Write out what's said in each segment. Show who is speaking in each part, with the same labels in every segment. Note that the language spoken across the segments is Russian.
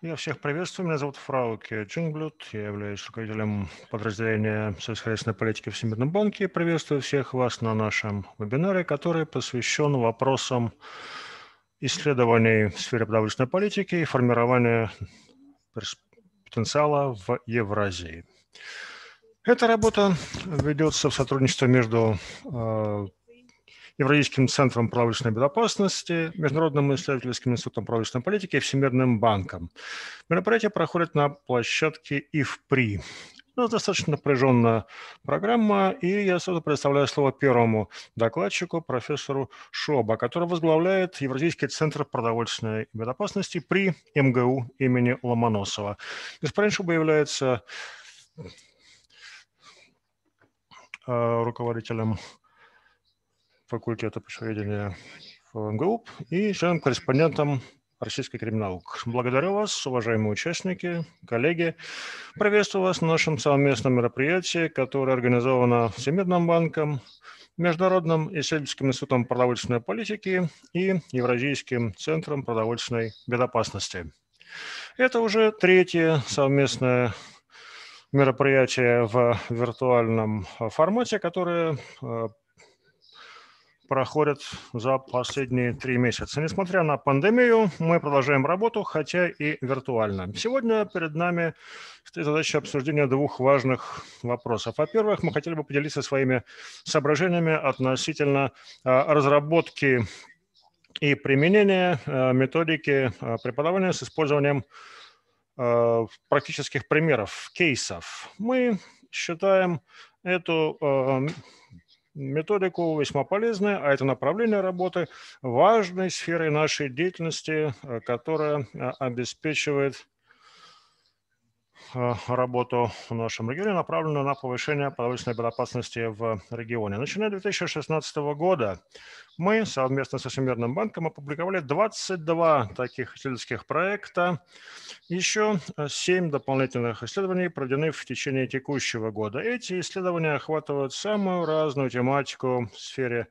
Speaker 1: Я всех приветствую. Меня зовут Фрауке Джинглют. Я являюсь руководителем подразделения сельскохозяйственной политики в Всемирном банке. Приветствую всех вас на нашем вебинаре, который посвящен вопросам исследований в сфере продовольственной политики и формирования потенциала в Евразии. Эта работа ведется в сотрудничестве между э, Евразийским центром промышленной безопасности, Международным исследовательским институтом промышленной политики и Всемирным банком. Мероприятие проходит на площадке ИФПРИ. Ну, достаточно напряженная программа, и я сразу предоставляю слово первому докладчику, профессору Шоба, который возглавляет Евразийский центр продовольственной безопасности при МГУ имени Ломоносова. Господин Шоба является э, руководителем факультета пришведения ФЛМГУП и членом-корреспондентом российской криминалог. Благодарю вас, уважаемые участники, коллеги. Приветствую вас на нашем совместном мероприятии, которое организовано Всемирным банком, Международным и исследовательским институтом продовольственной политики и Евразийским центром продовольственной безопасности. Это уже третье совместное мероприятие в виртуальном формате, которое э, проходят за последние три месяца. Несмотря на пандемию, мы продолжаем работу, хотя и виртуально. Сегодня перед нами стоит задача обсуждения двух важных вопросов. Во-первых, мы хотели бы поделиться своими соображениями относительно а, разработки и применения а, методики а, преподавания с использованием практических примеров, кейсов. Мы считаем эту методику весьма полезная, а это направление работы важной сферой нашей деятельности, э, которая э, обеспечивает э, работу в нашем регионе, направленную на повышение продовольственной безопасности в регионе. Начиная с 2016 года мы совместно со Всемирным банком опубликовали 22 таких исследовательских проекта. Еще 7 э, дополнительных исследований проведены в течение текущего года. Эти исследования охватывают самую разную тематику в сфере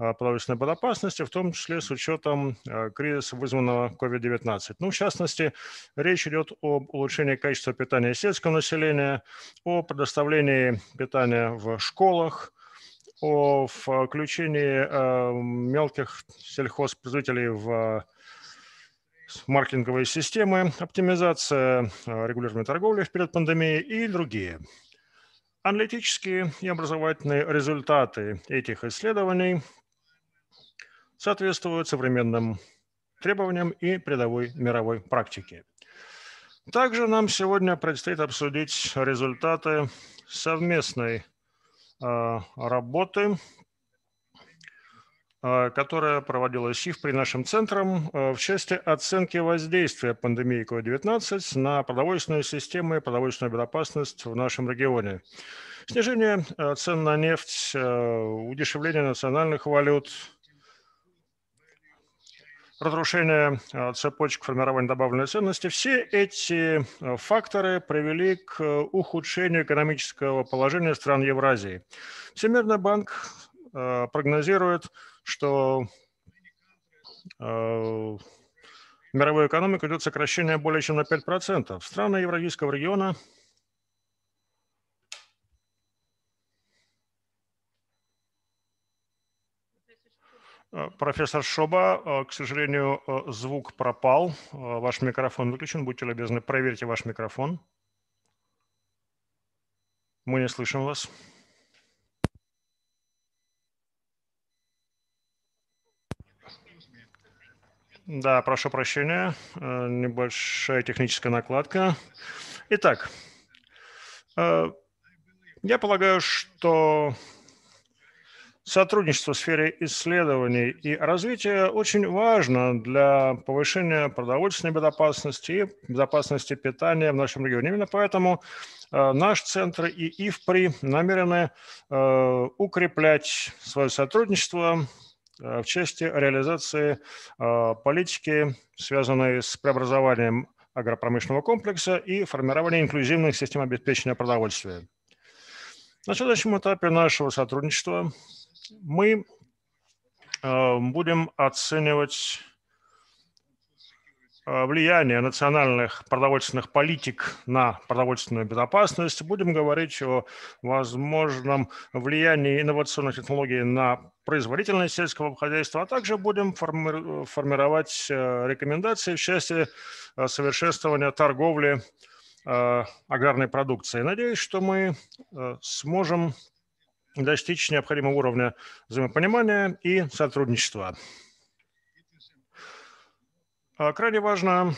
Speaker 1: э, продовольственной безопасности, в том числе с учетом э, кризиса, вызванного COVID-19. Ну, в частности, речь идет об улучшении качества питания сельского населения, о предоставлении питания в школах, о э, включении э, мелких сельхозпроизводителей в маркетинговые системы, оптимизация э, регулирования торговли в период пандемии и другие. Аналитические и образовательные результаты этих исследований соответствуют современным требованиям и передовой мировой практике. Также нам сегодня предстоит обсудить результаты совместной Э, работы, э, которая проводилась ИФ при нашем центром э, в части оценки воздействия пандемии COVID-19 на продовольственную систему и продовольственную безопасность в нашем регионе. Снижение цен на нефть, удешевление национальных валют – разрушение э, цепочек формирования добавленной ценности, все эти э, факторы привели к э, ухудшению экономического положения стран Евразии. Всемирный банк прогнозирует, что мировая экономика идет сокращение более чем на 5%. Страны Евразийского региона – Э, профессор Шоба, э, к сожалению, э, звук пропал. Ваш микрофон выключен. Будьте любезны, проверьте ваш микрофон. Мы не слышим вас. Да, прошу прощения. Небольшая техническая накладка. Итак, я полагаю, что Сотрудничество в сфере исследований и развития очень важно для повышения продовольственной безопасности и безопасности питания в нашем регионе. Именно поэтому э, наш центр и ИФПРИ намерены э, укреплять свое сотрудничество э, в части реализации политики, связанной с преобразованием агропромышленного комплекса и формирования инклюзивных систем обеспечения продовольствия. На следующем этапе нашего сотрудничества мы э, будем оценивать э, влияние национальных продовольственных политик на продовольственную безопасность. Будем говорить о возможном влиянии инновационных технологий на производительность сельского хозяйства, а также будем форми- формировать э, рекомендации в части совершенствования торговли аграрной продукции. Надеюсь, что мы сможем достичь необходимого уровня взаимопонимания и сотрудничества. А крайне важно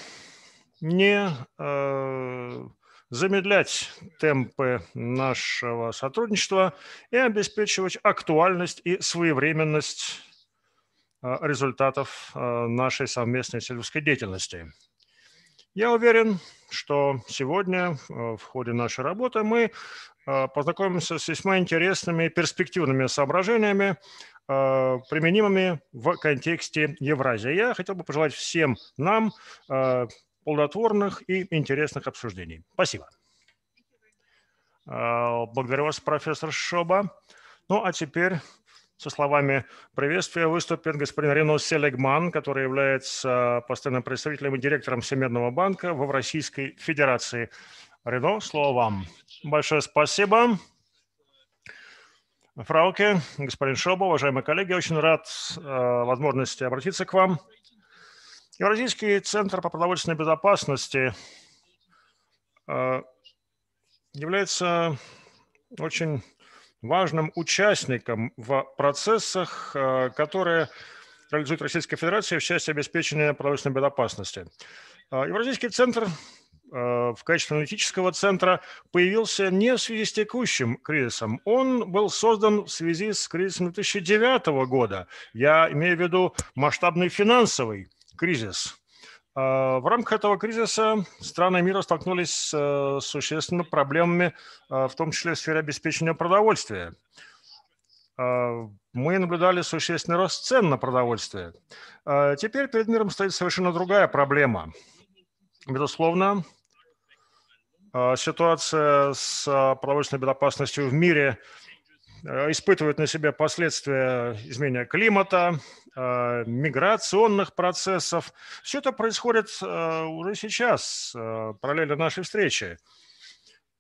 Speaker 1: не э, замедлять темпы нашего сотрудничества и обеспечивать актуальность и своевременность э, результатов э, нашей совместной сельскохозяйственной деятельности. Я уверен, что сегодня э, в ходе нашей работы мы э, познакомимся с весьма интересными и перспективными соображениями, э, применимыми в контексте Евразии. Я хотел бы пожелать всем нам плодотворных и интересных обсуждений. Спасибо. Благодарю вас, профессор Шоба. Ну а теперь со словами приветствия выступит господин Рено Селегман, который является э, постоянным представителем и директором Всемирного банка в Российской Федерации. Рено, слово вам. Большое спасибо. Фрауке, господин Шоба, уважаемые коллеги, очень рад э, возможности обратиться к вам. Евразийский центр по продовольственной безопасности э, является очень важным участником в процессах, э, которые реализует Российская Федерация в части обеспечения продовольственной безопасности. Э, Евразийский центр э, в качестве аналитического центра появился не в связи с текущим кризисом. Он был создан в связи с кризисом 2009 года. Я имею в виду масштабный финансовый кризис а, в рамках этого кризиса страны мира столкнулись с э, существенными проблемами, а, в том числе в сфере обеспечения продовольствия. А, мы наблюдали существенный рост цен на продовольствие. Теперь перед миром стоит совершенно другая проблема. Безусловно, ситуация с продовольственной безопасностью в мире Э, испытывают на себе последствия изменения климата, э, миграционных процессов. Все это происходит э, уже сейчас, параллельно нашей встрече.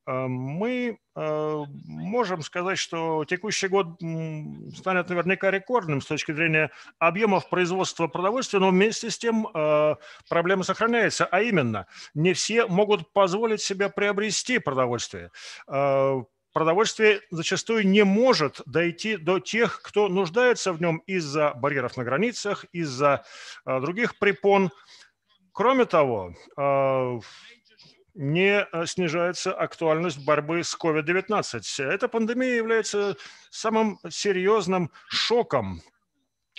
Speaker 1: Мы можем сказать, что текущий год станет наверняка рекордным с точки зрения объемов производства продовольствия, но вместе с тем проблема сохраняется, а именно не все могут позволить себе приобрести продовольствие продовольствие зачастую не может дойти до тех, кто нуждается в нем из-за барьеров на границах, из-за э, других препон. Кроме того, э, не э, снижается актуальность борьбы с COVID-19. Эта пандемия является самым серьезным шоком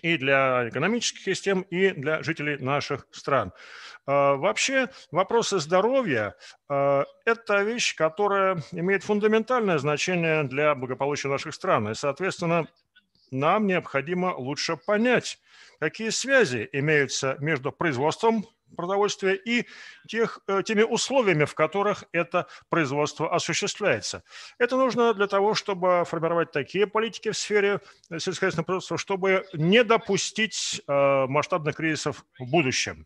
Speaker 1: и для экономических систем, и для жителей наших стран. А, вообще вопросы здоровья а, – это вещь, которая имеет фундаментальное значение для благополучия наших стран. И, соответственно, нам необходимо лучше понять, какие связи имеются между производством продовольствия и тех, э, теми условиями, в которых это производство осуществляется. Это нужно для того, чтобы формировать такие политики в сфере э, сельскохозяйственного производства, чтобы не допустить э, масштабных кризисов в будущем.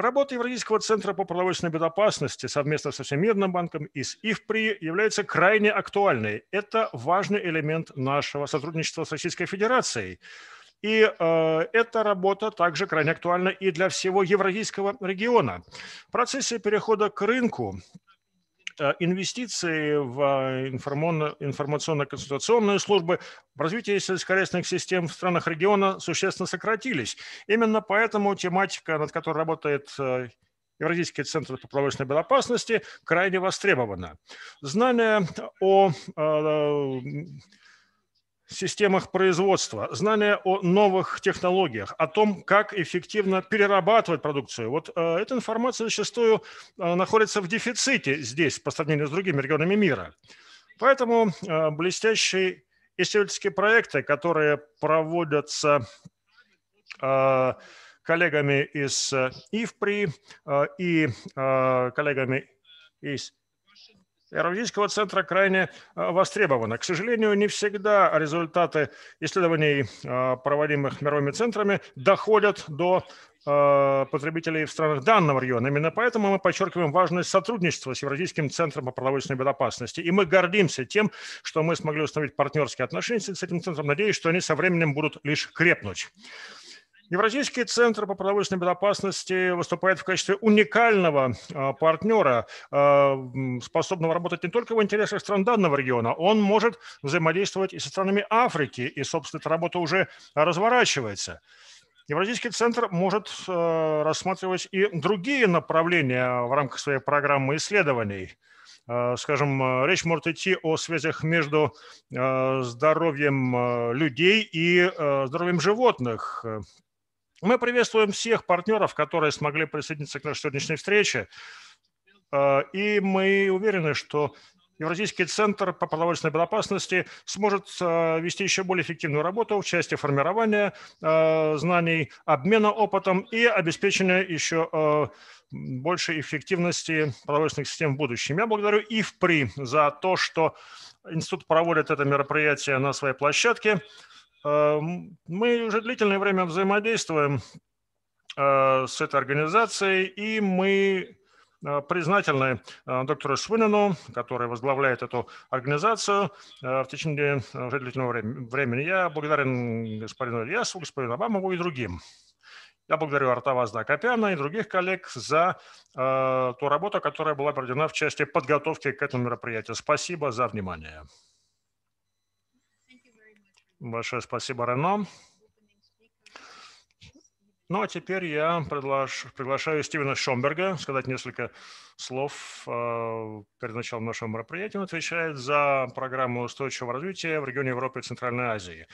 Speaker 1: Работа Евразийского центра по продовольственной безопасности совместно со Всемирным банком и с ИФПРИ является крайне актуальной. Это важный элемент нашего сотрудничества с Российской Федерацией. И э, эта работа также крайне актуальна и для всего евразийского региона. В процессе перехода к рынку Э, инвестиции в э, информационно-консультационные службы, в развитие сельскохозяйственных систем в странах региона существенно сократились. Именно поэтому тематика, над которой работает э, Евразийский центр по промышленной безопасности, крайне востребована. Знание о системах производства, знания о новых технологиях, о том, как эффективно перерабатывать продукцию. Вот э, эта информация зачастую э, находится в дефиците здесь по сравнению с другими регионами мира. Поэтому э, блестящие исследовательские проекты, которые проводятся э, коллегами из э, ИФПРИ э, и э, коллегами из Аэронавтического центра крайне э, востребовано. К сожалению, не всегда результаты исследований, э, проводимых мировыми центрами, доходят до э, потребителей в странах данного региона. Именно поэтому мы подчеркиваем важность сотрудничества с Евразийским центром по продовольственной безопасности. И мы гордимся тем, что мы смогли установить партнерские отношения с этим центром. Надеюсь, что они со временем будут лишь крепнуть. Евразийский центр по продовольственной безопасности выступает в качестве уникального а, партнера, а, способного работать не только в интересах стран данного региона, он может взаимодействовать и со странами Африки, и, собственно, эта работа уже разворачивается. Евразийский центр может а, рассматривать и другие направления в рамках своей программы исследований скажем, речь может идти о связях между здоровьем людей и здоровьем животных, мы приветствуем всех партнеров, которые смогли присоединиться к нашей сегодняшней встрече. Э, и мы уверены, что Евразийский центр по продовольственной безопасности сможет э, вести еще более эффективную работу в части формирования э, знаний, обмена опытом и обеспечения еще большей эффективности продовольственных систем в будущем. Я благодарю ИФПРИ за то, что институт проводит это мероприятие на своей площадке. Э, мы уже длительное время взаимодействуем э, с этой организацией, и мы э, признательны доктору Швинену, который возглавляет эту организацию в течение уже длительного времени. Я благодарен господину Ильясу, господину Обамову и другим. Я благодарю Артавазда Акопяна и других коллег за э, ту работу, которая была проведена в части подготовки к этому мероприятию. Спасибо за внимание. Большое спасибо, Рено. Ну а теперь я предлож... приглашаю Стивена Шомберга сказать несколько слов э, перед началом нашего мероприятия. Он отвечает за программу устойчивого развития в регионе Европы и Центральной Азии.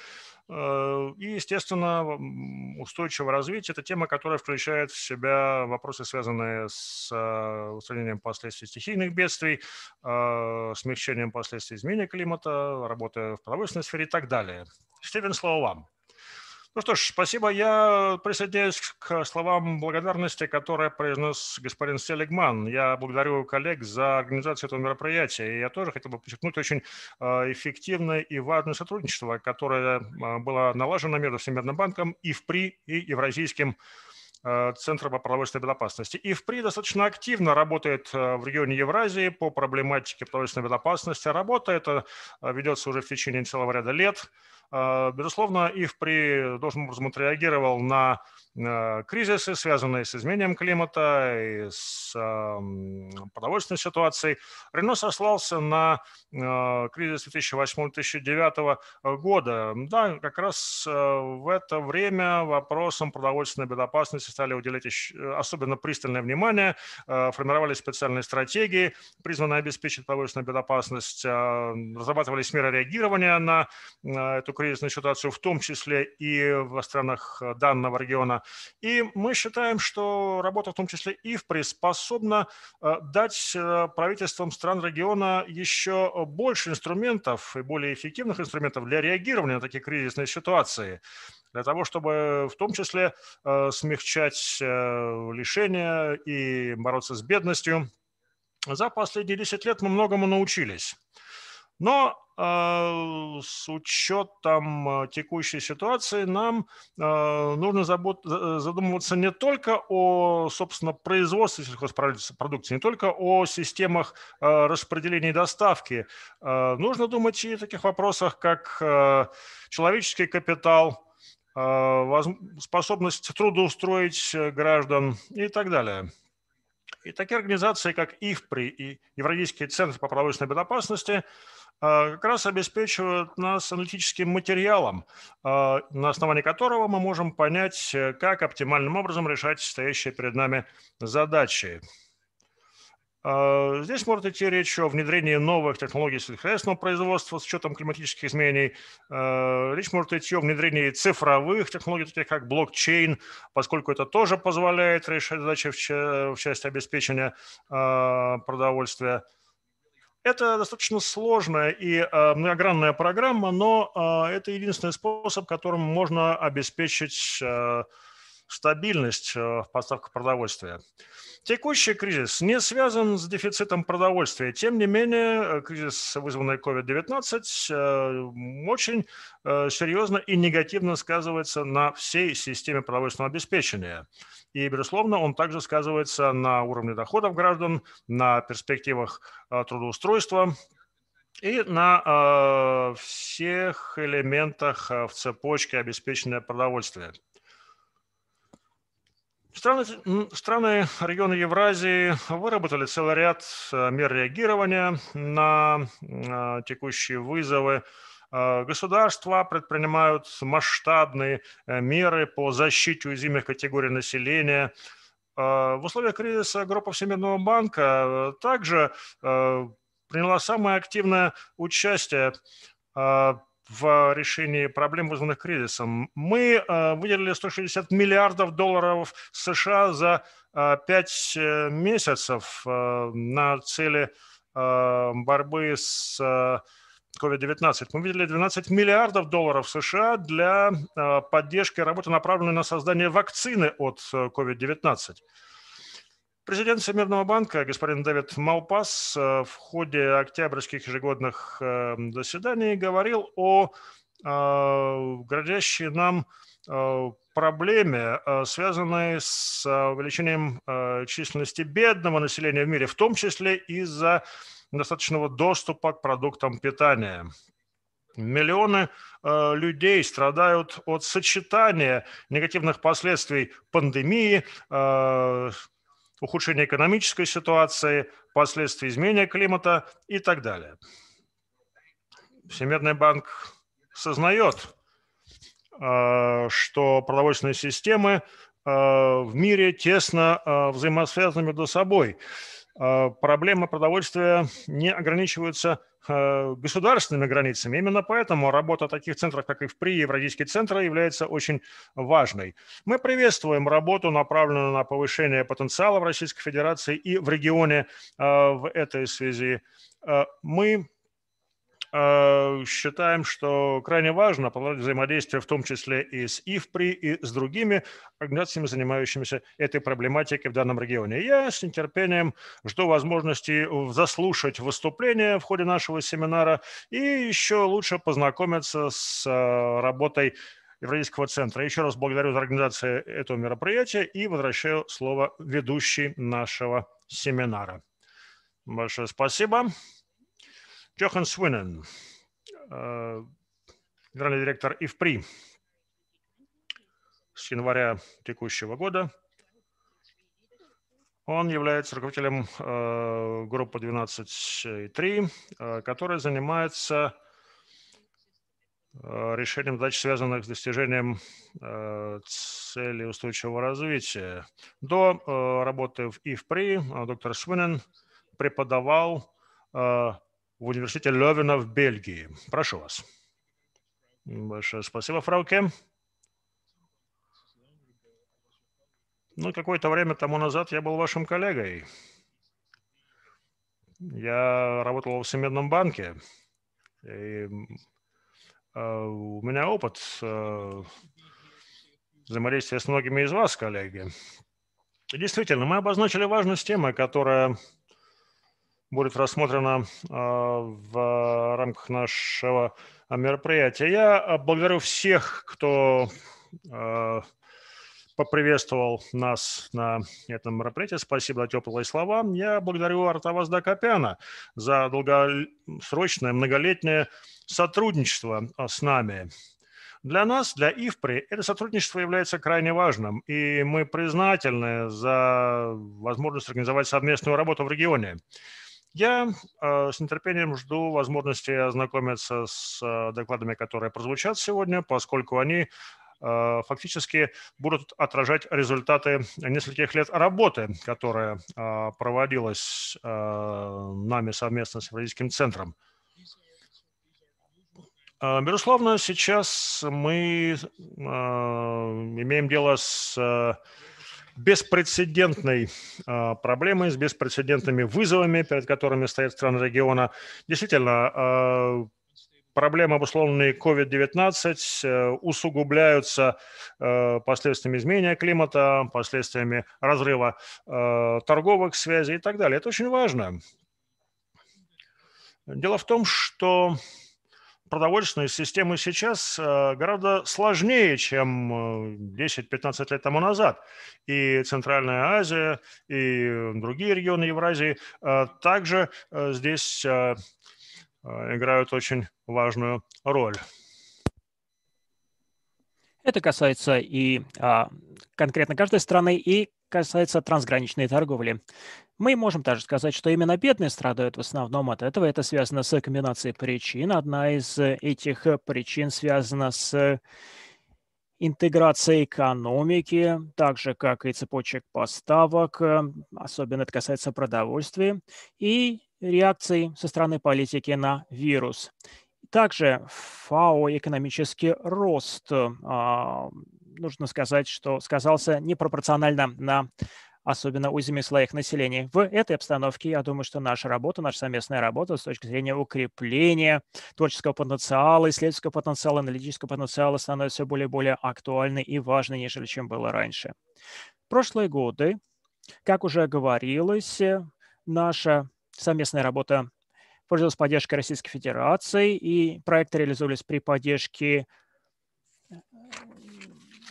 Speaker 1: Э, и, естественно, устойчивое развитие – это тема, которая включает в себя вопросы, связанные с э, устранением последствий стихийных бедствий, смягчением последствий изменения климата, работы в продовольственной сфере и так далее. Стивен, слово вам. Ну что ж, спасибо. Я присоединяюсь к словам благодарности, которые произнес господин Селигман. Я благодарю коллег за организацию этого мероприятия. И я тоже хотел бы подчеркнуть очень э, эффективное и важное сотрудничество, которое э, было налажено между Всемирным банком, ИФПРИ и Евразийским э, Центром по продовольственной безопасности. И ВПРИ достаточно активно работает в регионе Евразии по проблематике продовольственной безопасности. Работа эта ведется уже в течение целого ряда лет. Э, безусловно, ИФ при должным образом отреагировал на э, кризисы, связанные с изменением климата и с эм, продовольственной ситуацией. Рено сослался на э, кризис 2008-2009 года. Да, как раз в это время вопросам продовольственной безопасности стали уделять особенно пристальное внимание, формировались специальные стратегии, призванные обеспечить продовольственную безопасность, разрабатывались меры реагирования на эту кризисную ситуацию, в том числе и в странах э, данного региона. И мы считаем, что работа в том числе и в пресс способна э, дать э, правительствам стран региона еще больше инструментов и более эффективных инструментов для реагирования на такие кризисные ситуации для того, чтобы в том числе смягчать лишения и бороться с бедностью. За последние 10 лет мы многому научились. Но э, с учетом э, текущей ситуации нам э, нужно задумываться не только о, собственно, производстве сельхозпродукции, не только о системах распределения и доставки. Нужно думать и о таких вопросах, как человеческий капитал, способность трудоустроить граждан и так далее. И такие организации, как ИФПРИ и Евразийский центр по продовольственной безопасности, э, как раз обеспечивают нас аналитическим материалом, э, на основании которого мы можем понять, э, как оптимальным образом решать стоящие перед нами задачи. А, здесь может идти речь о внедрении новых технологий сельскохозяйственного производства с учетом климатических изменений. А, речь может идти о внедрении цифровых технологий, таких как блокчейн, поскольку это тоже позволяет решать задачи в части обеспечения а, продовольствия. Это достаточно сложная и многогранная программа, но это единственный способ, которым можно обеспечить стабильность э, в поставках продовольствия. Текущий кризис не связан с дефицитом продовольствия. Тем не менее, э, кризис, вызванный COVID-19, э, очень серьезно и негативно сказывается на всей системе продовольственного обеспечения. И, безусловно, он также сказывается на уровне доходов граждан, на перспективах трудоустройства и на всех элементах в цепочке обеспечения продовольствия. Страны, страны региона Евразии выработали целый ряд э, мер реагирования на э, текущие вызовы. Э, государства предпринимают масштабные меры по защите уязвимых категорий населения, в условиях кризиса группа Всемирного банка также приняла самое активное участие в решении проблем, вызванных кризисом. Мы э, выделили 160 миллиардов долларов США за 5 э, э, месяцев на цели борьбы с COVID-19. Мы видели 12 миллиардов долларов США для поддержки работы, направленной на создание вакцины от COVID-19. Президент Всемирного банка господин Дэвид Малпас э, в ходе октябрьских ежегодных э, заседаний говорил о э, грозящей нам проблеме, связанной с увеличением численности бедного населения в мире, в том числе из-за достаточного доступа к продуктам питания. Миллионы э, людей страдают от сочетания негативных последствий пандемии, э, ухудшение экономической ситуации, последствия изменения климата и так далее. Всемирный банк сознает, э, что продовольственные системы э, в мире тесно э, взаимосвязаны между собой. А, проблемы продовольствия не ограничиваются а, государственными границами. Именно поэтому работа таких центров, как и в ПРИ, Евразийские центры, является очень важной. Мы приветствуем работу, направленную на повышение потенциала в Российской Федерации и в регионе а, в этой связи. Мы Э, считаем, что крайне важно продолжать взаимодействие в том числе и с ИФПРИ, и с другими организациями, занимающимися этой проблематикой в данном регионе. Я с нетерпением жду возможности заслушать выступления в ходе нашего семинара и еще лучше познакомиться с э, работой Евразийского центра. Еще раз благодарю за организацию этого мероприятия и возвращаю слово ведущей нашего семинара. Большое спасибо. Джохан Свинен, э, генеральный директор ИФПРИ с января текущего года. Он является руководителем э, группы 12.3, э, которая занимается решением задач, связанных с достижением цели устойчивого развития. До работы в ИФПРИ доктор Свинен преподавал в университете Левина в Бельгии. Прошу вас. Большое спасибо, Фрауке. Ну, какое-то время тому назад я был вашим коллегой. Я работал в Всемирном банке. И, э, у меня опыт э, взаимодействия с многими из вас, коллеги. действительно, мы обозначили важность темы, которая будет рассмотрена в рамках нашего а, мероприятия. Я а, благодарю всех, кто а, поприветствовал нас на этом мероприятии. Спасибо за теплые слова. Я благодарю Артаваз Дакопяна за долгосрочное, многолетнее сотрудничество с нами. Для нас, для ИФПРИ, это сотрудничество является крайне важным, и мы признательны за возможность организовать совместную работу в регионе. Я э, с нетерпением жду возможности ознакомиться с э, докладами, которые прозвучат сегодня, поскольку они э, фактически будут отражать результаты нескольких лет работы, которая проводилась нами совместно с Евразийским центром. Безусловно, сейчас мы имеем дело с беспрецедентной а, проблемой, с беспрецедентными вызовами, перед которыми стоят страны региона. Действительно, а, проблемы, обусловленные COVID-19, э, усугубляются э, последствиями изменения климата, последствиями разрыва э, торговых связей и так далее. Это очень важно. Дело в том, что продовольственную систему сейчас э, гораздо сложнее, чем 10-15 э, лет тому назад. И Центральная Азия, и другие регионы Евразии э, также здесь играют очень важную роль. Это касается и а,
Speaker 2: конкретно каждой страны, и касается трансграничной торговли. Мы можем также сказать, что именно бедные страдают в основном от этого. Это связано с комбинацией причин. Одна из этих причин связана с интеграцией экономики, так же, как и цепочек поставок, особенно это касается продовольствия, и реакций со стороны политики на вирус. Также ФАО «Экономический рост» а, нужно сказать, что сказался непропорционально на особенно уязвимых слоях населения. В этой обстановке, я думаю, что наша работа, наша совместная работа с точки зрения укрепления творческого потенциала, исследовательского потенциала, аналитического потенциала становится все более и более актуальной и важной, нежели чем было раньше. Прошлые годы, как уже говорилось, наша совместная работа пользовалась поддержкой Российской Федерации, и проекты реализовывались при поддержке э,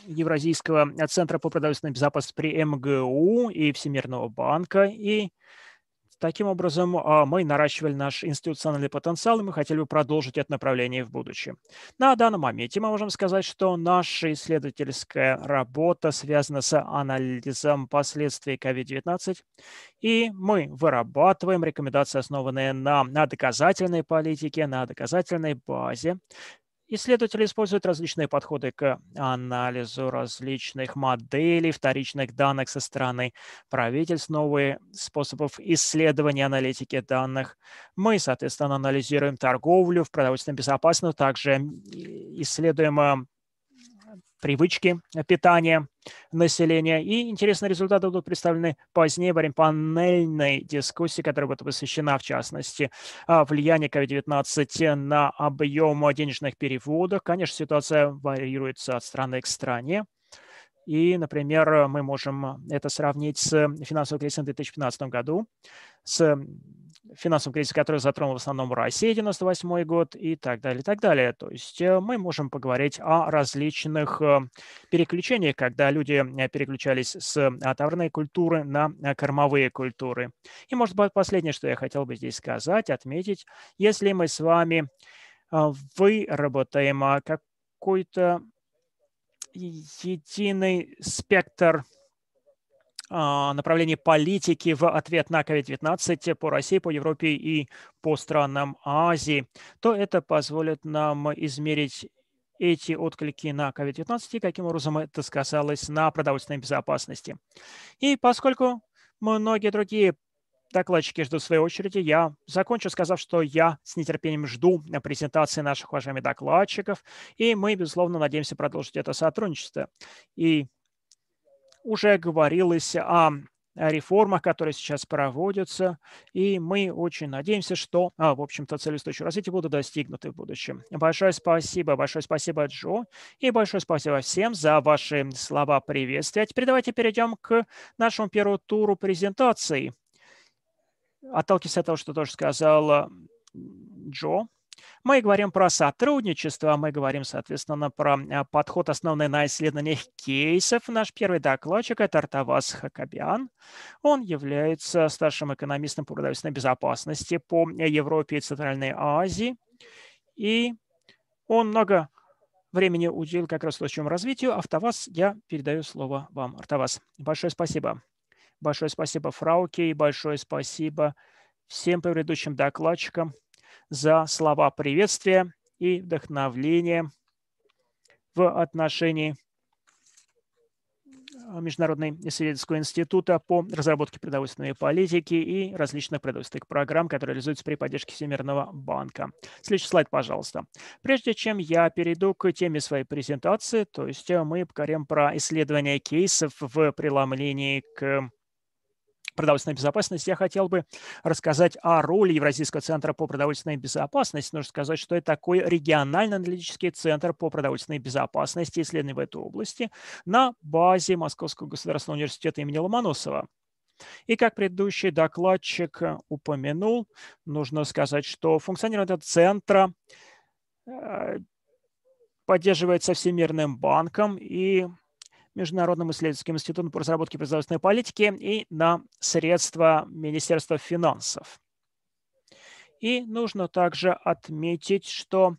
Speaker 2: Евразийского центра по продовольственной безопасности при МГУ и Всемирного банка. И Таким образом, а, мы наращивали наш институциональный потенциал, и мы хотели бы продолжить это направление в будущем. На данном моменте мы можем сказать, что наша исследовательская работа связана с анализом последствий COVID-19, и мы вырабатываем рекомендации, основанные на, на доказательной политике, на доказательной базе, Исследователи используют различные подходы к анализу различных моделей, вторичных данных со стороны правительств, новые способов исследования аналитики данных. Мы, соответственно, анализируем торговлю в продовольственной безопасности, также исследуем э, привычки питания населения. И интересные результаты будут представлены позднее во время панельной дискуссии, которая будет посвящена, в частности, а, влиянию COVID-19 на объем денежных переводов. Конечно, ситуация варьируется от страны к стране. И, например, мы можем это сравнить с финансовым кризисом в 2015 году, с финансовым кризисом, который затронул в основном Россия 98 год и так далее, и так далее. То есть э, мы можем поговорить о различных э, переключениях, когда люди э, переключались с товарной культуры на кормовые культуры. И, может быть, последнее, что я хотел бы здесь сказать, отметить, если мы с вами выработаем какой-то единый спектр а, направлении политики в ответ на COVID-19 по России, по Европе и по странам Азии, то это позволит нам измерить эти отклики на COVID-19 и каким образом это сказалось на продовольственной безопасности. И поскольку многие другие докладчики ждут своей очереди, я закончу, сказав, что я с нетерпением жду презентации наших уважаемых докладчиков, и мы, безусловно, надеемся продолжить это сотрудничество. И уже говорилось о реформах, которые сейчас проводятся, и мы очень надеемся, что, а, в общем-то, цели устойчивого развития будут достигнуты в будущем. Большое спасибо, большое спасибо, Джо, и большое спасибо всем за ваши слова приветствия. А теперь давайте перейдем к нашему первому туру презентации. Отталкиваясь от того, что тоже сказала Джо, мы говорим про сотрудничество, мы говорим, соответственно, про а, подход, основанный на исследованиях кейсов. Наш первый докладчик – это Артавас Хакабян. Он является старшим экономистом по продовольственной безопасности по Европе и Центральной Азии. И он много времени уделил как раз устойчивому развитию. Автоваз, я передаю слово вам. Артавас, большое спасибо. Большое спасибо Фрауке и большое спасибо всем предыдущим докладчикам за слова приветствия и вдохновления в отношении а, международной исследовательского института по разработке продовольственной политики и различных продовольственных программ, которые реализуются при поддержке Всемирного банка. Следующий слайд, пожалуйста. Прежде чем я перейду к теме своей презентации, то есть э, мы поговорим про исследование кейсов в преломлении к продовольственной безопасности, я хотел бы рассказать о роли Евразийского центра по продовольственной безопасности. Нужно сказать, что это такой регионально аналитический центр по продовольственной безопасности исследований в этой области на базе Московского государственного университета имени Ломоносова. И как предыдущий докладчик упомянул, нужно сказать, что функционирование этого центра э, поддерживается Всемирным банком и Международным исследовательским институтом по разработке производственной политики и на средства Министерства финансов. И нужно также отметить, что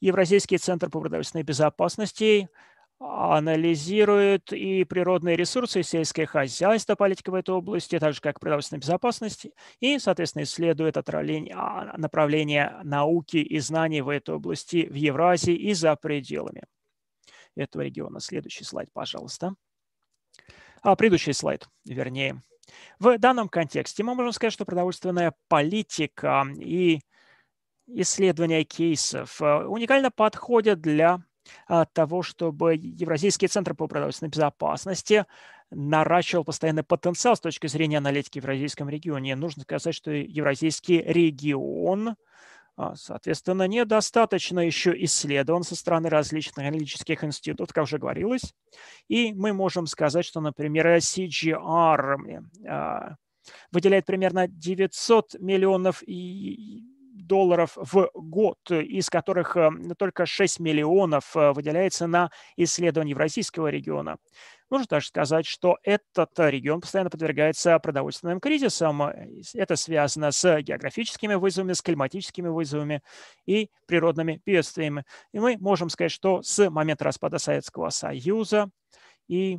Speaker 2: Евразийский центр по продовольственной безопасности анализирует и природные ресурсы, и сельское хозяйство, политика в этой области, так же, как продовольственная безопасность, и, соответственно, исследует а, направление науки и знаний в этой области в Евразии и за пределами этого региона. Следующий слайд, пожалуйста. А, предыдущий слайд, вернее. В данном контексте мы можем сказать, что продовольственная политика и исследования кейсов э, уникально подходят для а, того, чтобы Евразийский центр по продовольственной безопасности наращивал постоянный потенциал с точки зрения аналитики в Евразийском регионе. Нужно сказать, что Евразийский регион а, соответственно, недостаточно еще исследован со стороны различных аналитических институтов, как уже говорилось. И мы можем сказать, что, например, CGR а, выделяет примерно 900 миллионов долларов в год, из которых э, только 6 миллионов э, выделяется на исследование евразийского региона. Можно также сказать, что этот э, регион постоянно подвергается продовольственным кризисам. Э, это связано с географическими вызовами, с климатическими вызовами и природными бедствиями. И мы можем сказать, что с момента распада Советского Союза и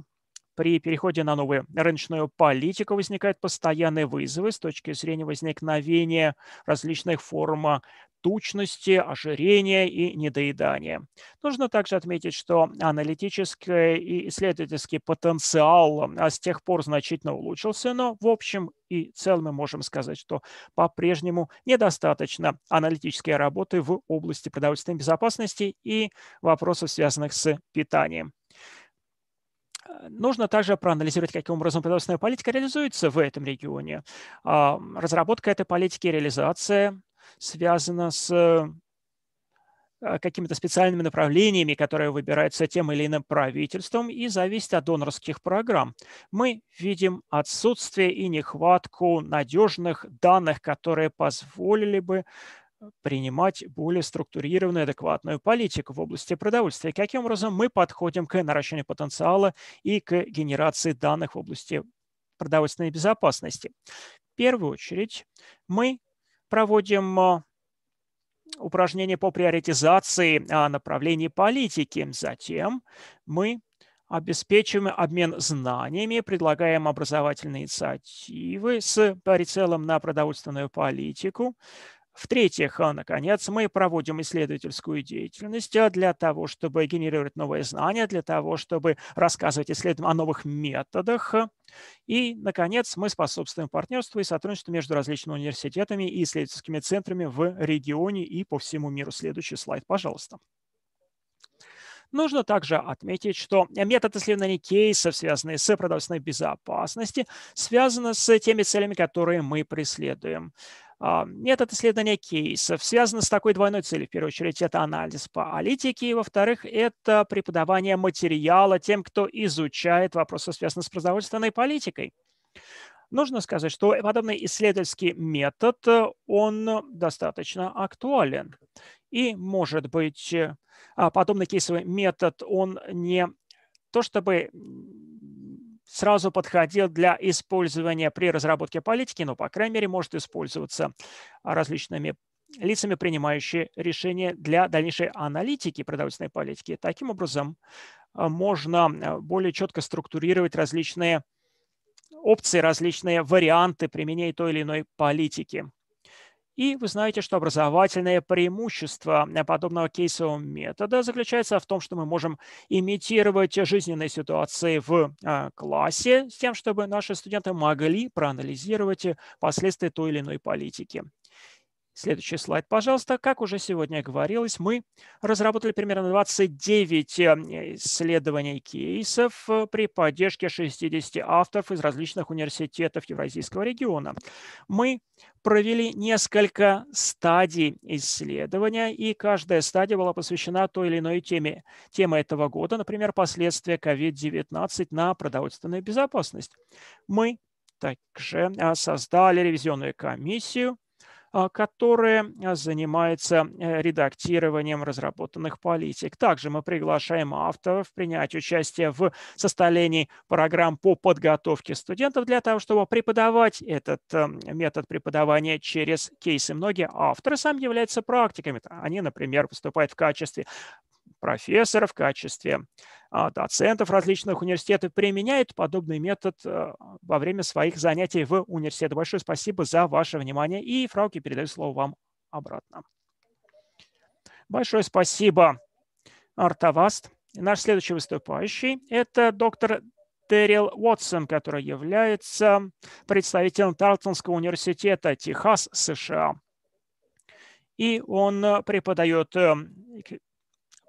Speaker 2: при переходе на новую рыночную политику возникают постоянные вызовы с точки зрения возникновения различных форм тучности, ожирения и недоедания. Нужно также отметить, что аналитический и исследовательский потенциал а, с тех пор значительно улучшился, но в общем и целом мы можем сказать, что по-прежнему недостаточно аналитической работы в области продовольственной безопасности и вопросов, связанных с питанием. Э, нужно также проанализировать, каким образом продовольственная политика реализуется в этом регионе. А, разработка этой политики и реализация связана с э, какими-то специальными направлениями, которые выбираются тем или иным правительством и зависит от донорских программ. Мы видим отсутствие и нехватку надежных данных, которые позволили бы принимать более структурированную, адекватную политику в области продовольствия. Каким образом мы подходим к наращиванию потенциала и к генерации данных в области продовольственной безопасности? В первую очередь мы проводим а, упражнения по приоритизации а, направлений политики. Затем мы обеспечиваем обмен знаниями, предлагаем образовательные инициативы с прицелом на продовольственную политику, в-третьих, а, наконец, мы проводим исследовательскую деятельность а, для того, чтобы генерировать новые знания, для того, чтобы рассказывать исследователям о новых методах. И, наконец, мы способствуем партнерству и сотрудничеству между различными университетами и исследовательскими центрами в регионе и по всему миру. Следующий слайд, пожалуйста. Нужно также отметить, что метод исследования кейсов, связанные с продовольственной безопасностью, связан с теми целями, которые мы преследуем. Метод а, исследования кейсов. Связано с такой двойной целью. В первую очередь, это анализ по политике. И, во-вторых, это преподавание материала тем, кто изучает вопросы, связанные с продовольственной политикой. Нужно сказать, что подобный исследовательский метод, э, он достаточно актуален. И, может быть, э, а подобный кейсовый метод, он не то чтобы сразу подходил для использования при разработке политики, но, по крайней мере, может использоваться а, различными лицами, принимающими решения для дальнейшей аналитики продовольственной политики. Таким образом, а, можно а, более четко структурировать различные опции, различные варианты применения той или иной политики. И вы знаете, что образовательное преимущество э, подобного кейсового метода заключается в том, что мы можем имитировать жизненные ситуации в а, классе с тем, чтобы наши студенты могли проанализировать э, последствия той или иной политики. Следующий слайд, пожалуйста. Как уже сегодня говорилось, мы разработали примерно 29 э, исследований кейсов э, при поддержке 60 авторов из различных университетов Евразийского региона. Мы провели несколько стадий исследования, и каждая стадия была посвящена той или иной теме. Тема этого года, например, последствия COVID-19 на продовольственную безопасность. Мы также э, создали ревизионную комиссию – а, которое а, занимается э, редактированием разработанных политик. Также мы приглашаем авторов принять участие в составлении программ по подготовке студентов для того, чтобы преподавать этот э, метод преподавания через кейсы. Многие авторы сами являются практиками. Они, например, выступают в качестве профессора в качестве а, доцентов различных университетов применяют подобный метод э, во время своих занятий в университете. Большое спасибо за ваше внимание. И, Фрауки, передаю слово вам обратно. Большое спасибо, Артаваст. Наш следующий выступающий – это доктор Террил Уотсон, который является представителем Тарлтонского университета Техас, США. И он преподает э,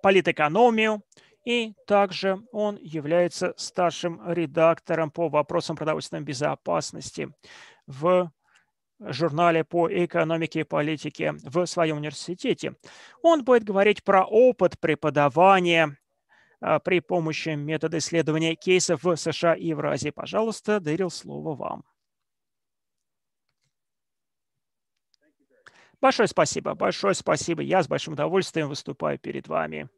Speaker 2: политэкономию и также он является старшим редактором по вопросам продовольственной безопасности в журнале по экономике и политике в своем университете. Он будет говорить про опыт преподавания а, при помощи метода исследования кейсов в США и Евразии. Пожалуйста, Дэрил, слово вам. Большое спасибо, большое спасибо. Я с большим удовольствием выступаю перед вами.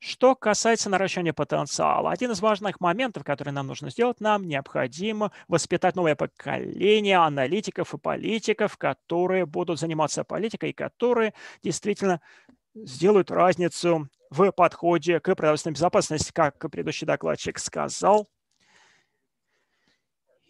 Speaker 2: Что касается наращивания потенциала, один из важных моментов, который нам нужно сделать, нам необходимо воспитать новое поколение аналитиков и политиков, которые будут заниматься политикой и которые действительно сделают разницу в подходе к продовольственной безопасности. Как предыдущий докладчик сказал,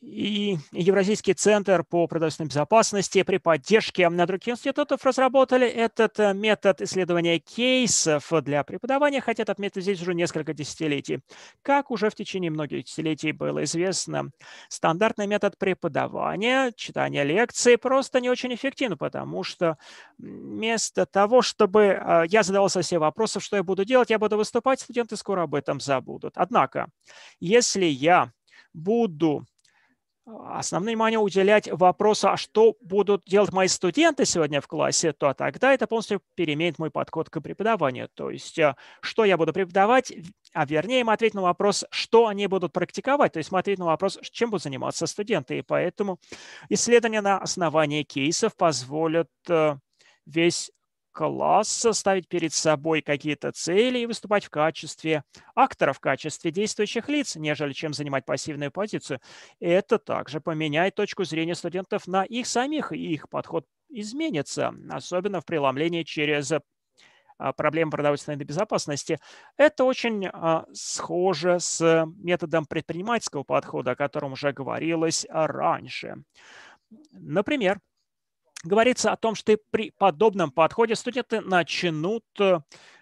Speaker 2: и Евразийский центр по продовольственной безопасности при поддержке других институтов разработали этот э, метод исследования кейсов для преподавания, хотя этот метод здесь уже несколько десятилетий. Как уже в течение многих десятилетий было известно, стандартный метод преподавания, читания лекций просто не очень эффективен, потому что вместо того, чтобы э, я задавался все вопросы, что я буду делать, я буду выступать, студенты скоро об этом забудут. Однако, если я буду основное внимание уделять вопросу, а что будут делать мои студенты сегодня в классе, то тогда это полностью переменит мой подход к преподаванию. То есть, э, что я буду преподавать, а вернее мы ответим на вопрос, что они будут практиковать, то есть мы на вопрос, чем будут заниматься студенты. И поэтому исследования на основании кейсов позволят э, весь класса, ставить перед собой какие-то цели и выступать в качестве актора, в качестве действующих лиц, нежели чем занимать пассивную позицию. Это также поменяет точку зрения студентов на их самих, и их подход изменится, особенно в преломлении через а, проблем продовольственной безопасности. Это очень а, схоже с методом предпринимательского подхода, о котором уже говорилось раньше. Например, говорится о том, что при подобном подходе студенты начнут э,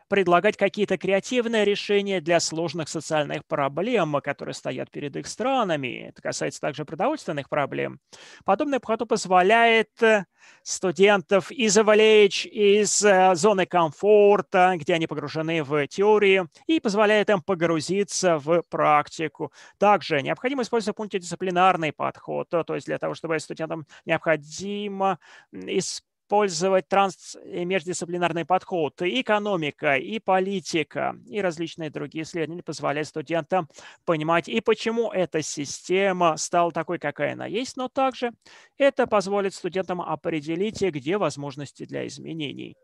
Speaker 2: предлагать какие-то креативные решения для сложных социальных проблем, которые стоят перед их странами. Это касается также продовольственных проблем. Подобный подход позволяет э, студентов извлечь из э, зоны комфорта, где они погружены в теорию, и позволяет им погрузиться в практику. Также необходимо использовать пунктидисциплинарный подход, то есть для того, чтобы студентам необходимо использовать использовать транс и междисциплинарный подход, и экономика, и политика, и различные другие исследования позволяют студентам понимать и почему эта система стала такой, какая она есть, но также это позволит студентам определить, где возможности для изменений.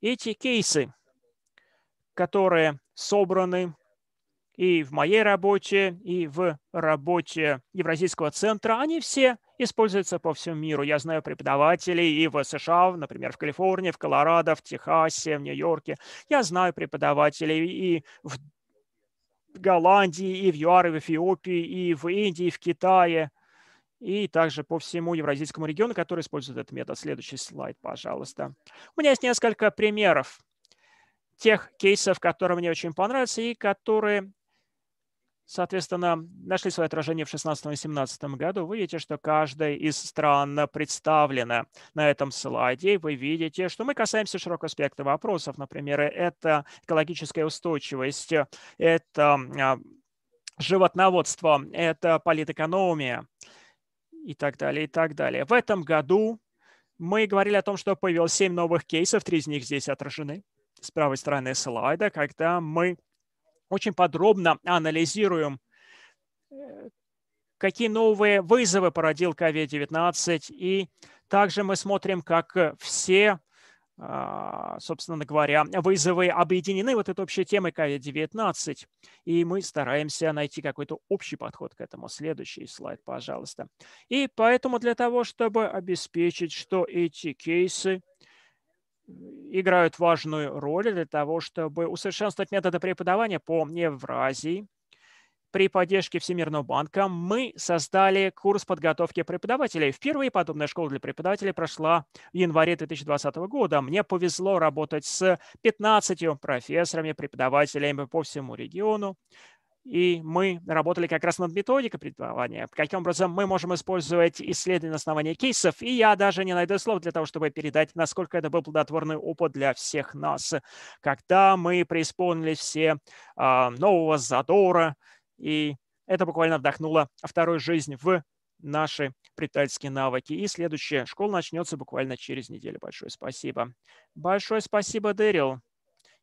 Speaker 2: Эти кейсы, которые собраны и в моей работе, и в работе Евразийского центра, они все используются по всему миру. Я знаю преподавателей и в США, например, в Калифорнии, в Колорадо, в Техасе, в Нью-Йорке. Я знаю преподавателей и в Голландии, и в ЮАР, и в Эфиопии, и в Индии, и в Китае, и также по всему евразийскому региону, который использует этот метод. Следующий слайд, пожалуйста. У меня есть несколько примеров тех кейсов, которые мне очень понравятся и которые соответственно, нашли свое отражение в 2016-2017 году, вы видите, что каждая из стран представлена на этом слайде. Вы видите, что мы касаемся широкого спектра вопросов. Например, это экологическая устойчивость, это а, животноводство, это политэкономия и так далее, и так далее. В этом году мы говорили о том, что появилось 7 новых кейсов, три из них здесь отражены с правой стороны слайда, когда мы очень подробно анализируем, э, какие новые вызовы породил COVID-19, и также мы смотрим, как все а, собственно говоря, вызовы объединены вот этой общей темой COVID-19, и мы стараемся найти какой-то общий подход к этому. Следующий слайд, пожалуйста. И поэтому для того, чтобы обеспечить, что эти кейсы играют важную роль для того, чтобы усовершенствовать методы преподавания по Евразии. При поддержке Всемирного банка мы создали курс подготовки преподавателей. Впервые подобная школа для преподавателей прошла в январе 2020 года. Мне повезло работать с 15 профессорами, преподавателями по всему региону и мы работали как раз над методикой преподавания, каким образом мы можем использовать исследования на основании кейсов, и я даже не найду слов для того, чтобы передать, насколько это был плодотворный опыт для всех нас, когда мы преисполнили все а, нового задора, и это буквально вдохнуло вторую жизнь в наши предательские навыки. И следующая школа начнется буквально через неделю. Большое спасибо. Большое спасибо, Дэрил.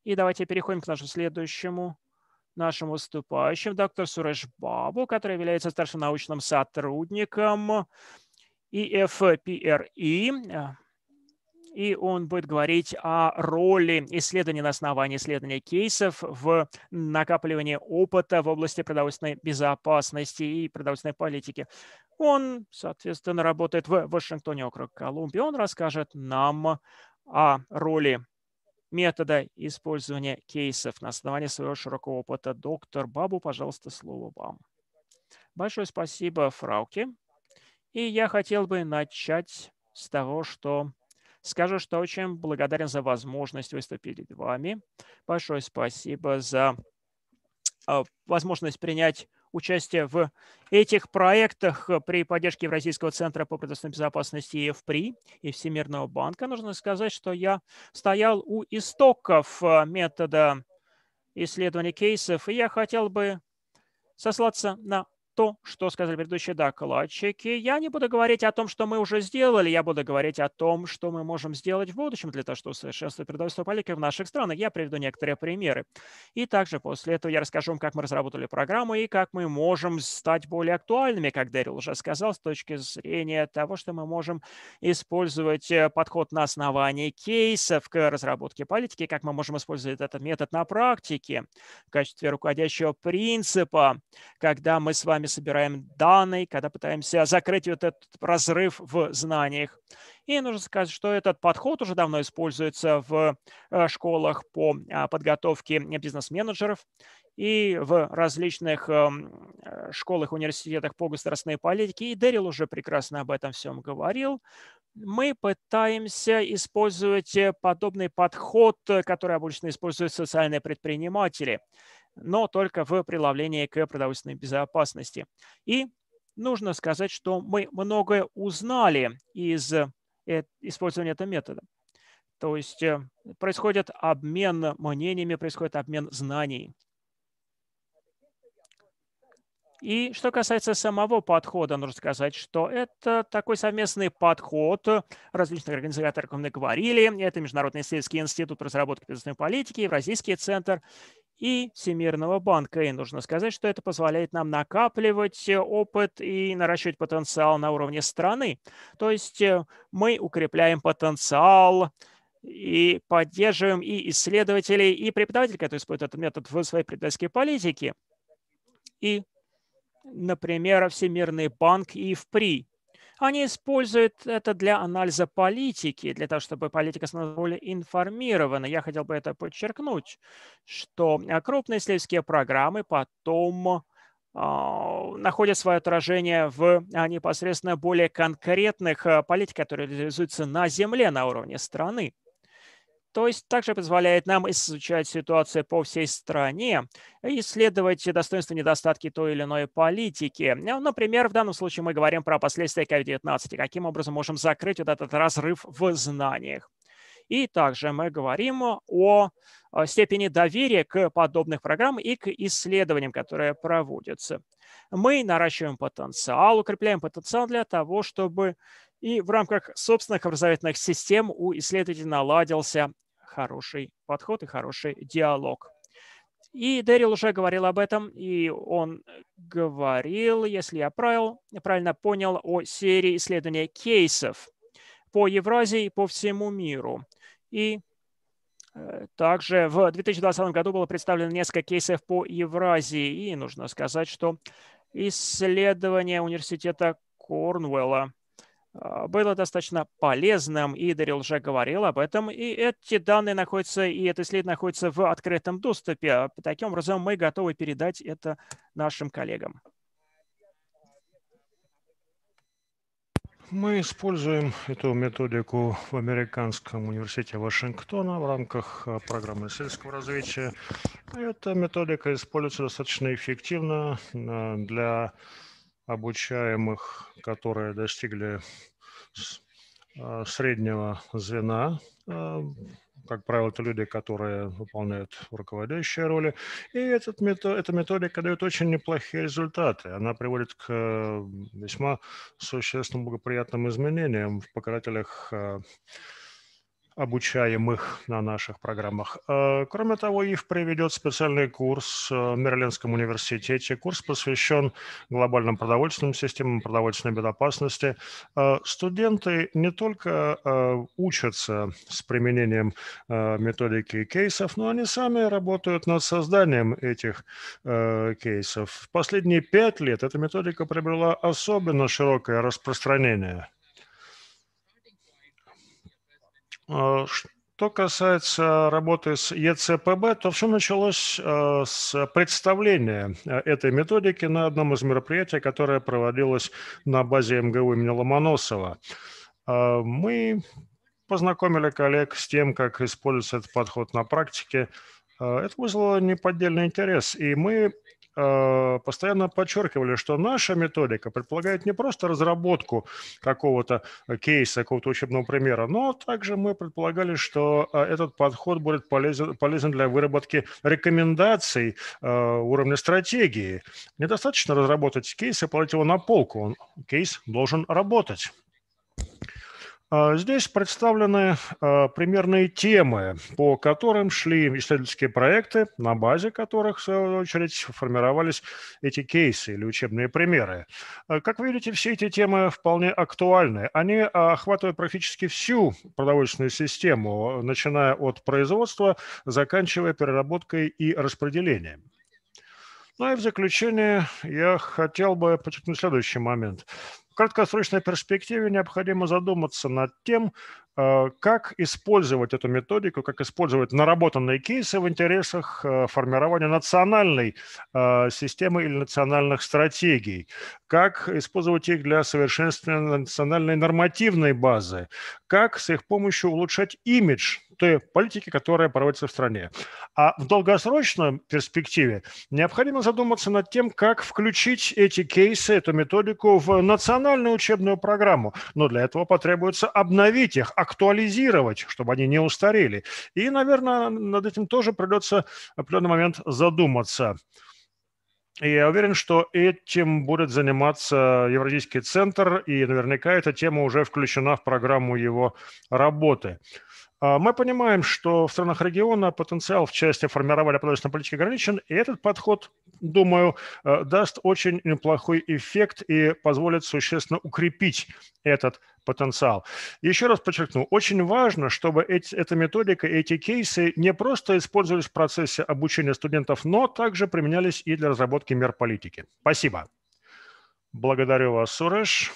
Speaker 2: И давайте переходим к нашему следующему нашим выступающим, доктор Суреш Бабу, который является старшим научным сотрудником EFPRI, и он будет говорить о роли исследований на основании исследования кейсов в накапливании опыта в области продовольственной безопасности и продовольственной политики. Он, соответственно, работает в Вашингтоне, округ Колумбия. Он расскажет нам о роли метода использования кейсов на основании своего широкого опыта. Доктор Бабу, пожалуйста, слово вам. Большое спасибо, Фрауке. И я хотел бы начать с того, что скажу, что очень благодарен за возможность выступить перед вами. Большое спасибо за а, возможность принять участие в этих проектах э, при поддержке российского центра по продовольственной безопасности ЕФПРИ и Всемирного банка. Нужно сказать, что я стоял у истоков э, метода исследования кейсов, и я хотел бы сослаться на то, что сказали предыдущие докладчики. Я не буду говорить о том, что мы уже сделали, я буду говорить о том, что мы можем сделать в будущем для того, чтобы совершенствовать продовольство политики в наших странах. Я приведу некоторые примеры. И также после этого я расскажу вам, как мы разработали программу и как мы можем стать более актуальными, как Дэрил уже сказал, с точки зрения того, что мы можем использовать э, подход на основании кейсов к разработке политики, как мы можем использовать этот метод на практике в качестве руководящего принципа, когда мы с вами сами собираем данные, когда пытаемся закрыть вот этот разрыв в знаниях. И нужно сказать, что этот подход уже давно используется в э, школах по а, подготовке бизнес-менеджеров и в различных эм, э, школах, университетах по государственной политике. И Дэрил уже прекрасно об этом всем говорил. Мы пытаемся использовать э, подобный подход, который обычно используют социальные предприниматели но только в прилавлении к продовольственной безопасности. И нужно сказать, что мы многое узнали из э, использования этого метода. То есть э, происходит обмен мнениями, происходит обмен знаний. И что касается самого подхода, нужно сказать, что это такой совместный подход различных организаторов, как мы говорили. Это Международный исследовательский институт разработки бизнесной политики, Евразийский центр и Всемирного банка. И нужно сказать, что это позволяет нам накапливать э, опыт и наращивать потенциал на уровне страны. То есть э, мы укрепляем потенциал и поддерживаем и исследователей, и преподавателей, которые используют этот метод в своей предательской политике. И, например, Всемирный банк и ВПРИ они используют это для анализа политики, для того, чтобы политика становилась более информированной. Я хотел бы это подчеркнуть, что а, крупные исследовательские программы потом а, находят свое отражение в а, непосредственно более конкретных политиках, которые реализуются на земле, на уровне страны то есть также позволяет нам изучать ситуацию по всей стране, исследовать достоинства и недостатки той или иной политики. Ну, например, в данном случае мы говорим про последствия COVID-19 и каким образом можем закрыть вот этот разрыв в знаниях. И также мы говорим о степени доверия к подобных программам и к исследованиям, которые проводятся. Мы наращиваем потенциал, укрепляем потенциал для того, чтобы и в рамках собственных образовательных систем у исследователей наладился хороший подход и хороший диалог. И Дэрил уже говорил об этом, и он говорил, если я правил, правильно понял, о серии исследования кейсов по Евразии и по всему миру. И э, также в 2020 году было представлено несколько кейсов по Евразии, и нужно сказать, что исследование университета Корнуэлла а, было достаточно полезным, и Дарил уже говорил об этом, и эти данные находятся, и этот след находится в открытом доступе. Таким образом, мы готовы передать это нашим коллегам.
Speaker 1: Мы используем эту методику в Американском университете Вашингтона в рамках а, программы сельского развития. Эта методика используется достаточно эффективно а, для обучаемых, которые достигли а, среднего звена, а, как правило, это люди, которые выполняют руководящие роли. И этот, метод, эта методика дает очень неплохие результаты. Она приводит к весьма существенным благоприятным изменениям в показателях а, обучаемых на наших программах. Э, кроме того, ИФ проведет специальный курс э, в Мерлинском университете. Курс посвящен глобальным продовольственным системам, продовольственной безопасности. Э, студенты не только учатся с применением методики кейсов, но они сами работают над созданием этих кейсов. В последние пять лет эта методика приобрела особенно широкое распространение – Э, что касается работы с ЕЦПБ, то все началось э, с представления э, этой методики на одном из мероприятий, которое проводилось на базе МГУ имени Ломоносова. Мы познакомили коллег с тем, как используется этот подход на практике. Это вызвало неподдельный интерес, и мы Э, постоянно подчеркивали, что наша методика предполагает не просто разработку какого-то э, кейса, какого-то учебного примера, но также мы предполагали, что э, этот подход будет полезен, полезен для выработки рекомендаций уровня стратегии. Недостаточно разработать кейс и положить его на полку. Он, кейс должен работать. А, здесь представлены а, примерные темы, по которым шли исследовательские проекты, на базе которых, в свою очередь, формировались эти кейсы или учебные примеры. А, как вы видите, все эти темы вполне актуальны. Они охватывают практически всю продовольственную систему, начиная от производства, заканчивая переработкой и распределением. Ну и в заключение я хотел бы подчеркнуть следующий момент – краткосрочной перспективе необходимо задуматься над тем, Э, как использовать эту методику, как использовать наработанные кейсы в интересах э, формирования национальной э, системы или национальных стратегий, как использовать их для совершенствования национальной нормативной базы, как с их помощью улучшать имидж той политики, которая проводится в стране. А в долгосрочной перспективе необходимо задуматься над тем, как включить эти кейсы, эту методику в национальную учебную программу. Но для этого потребуется обновить их, актуализировать, чтобы они не устарели. И, наверное, над этим тоже придется в определенный момент задуматься. И я уверен, что этим будет заниматься Евразийский центр, и наверняка эта тема уже включена в программу его работы. А, мы понимаем, что в странах региона потенциал в части формирования продовольственной политики ограничен, и этот подход, думаю, э, даст очень неплохой эффект и позволит существенно укрепить этот потенциал. Еще раз подчеркну, очень важно, чтобы эти, эта методика, эти кейсы не просто использовались в процессе обучения студентов, но также применялись и для разработки мер политики. Спасибо. Благодарю вас, Суреш.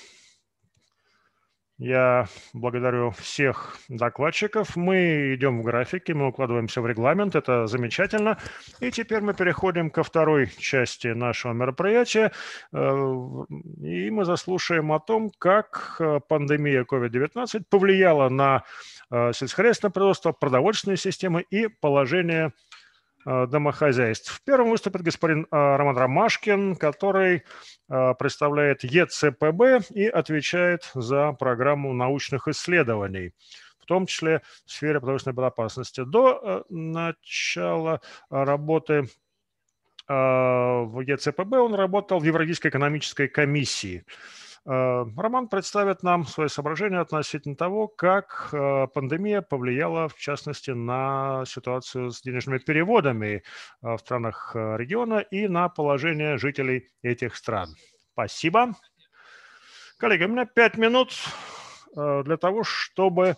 Speaker 1: Я благодарю всех докладчиков. Мы идем в графике, мы укладываемся в регламент, это замечательно. И теперь мы переходим ко второй части нашего мероприятия. Э, и мы заслушаем о том, как э, пандемия COVID-19 повлияла на э, сельскохозяйственное производство, продовольственные системы и положение Э, домохозяйств. Первым выступит господин э, Роман Ромашкин, который э, представляет ЕЦПБ и отвечает за программу научных исследований в том числе в сфере продовольственной безопасности. До начала работы в ЕЦПБ он работал в Евразийской экономической комиссии. Э, Роман представит нам свои соображения относительно того, как э, пандемия повлияла, в частности, на ситуацию с денежными переводами э, в странах региона и на положение жителей этих стран. Спасибо. Коллеги, у меня пять минут для того, чтобы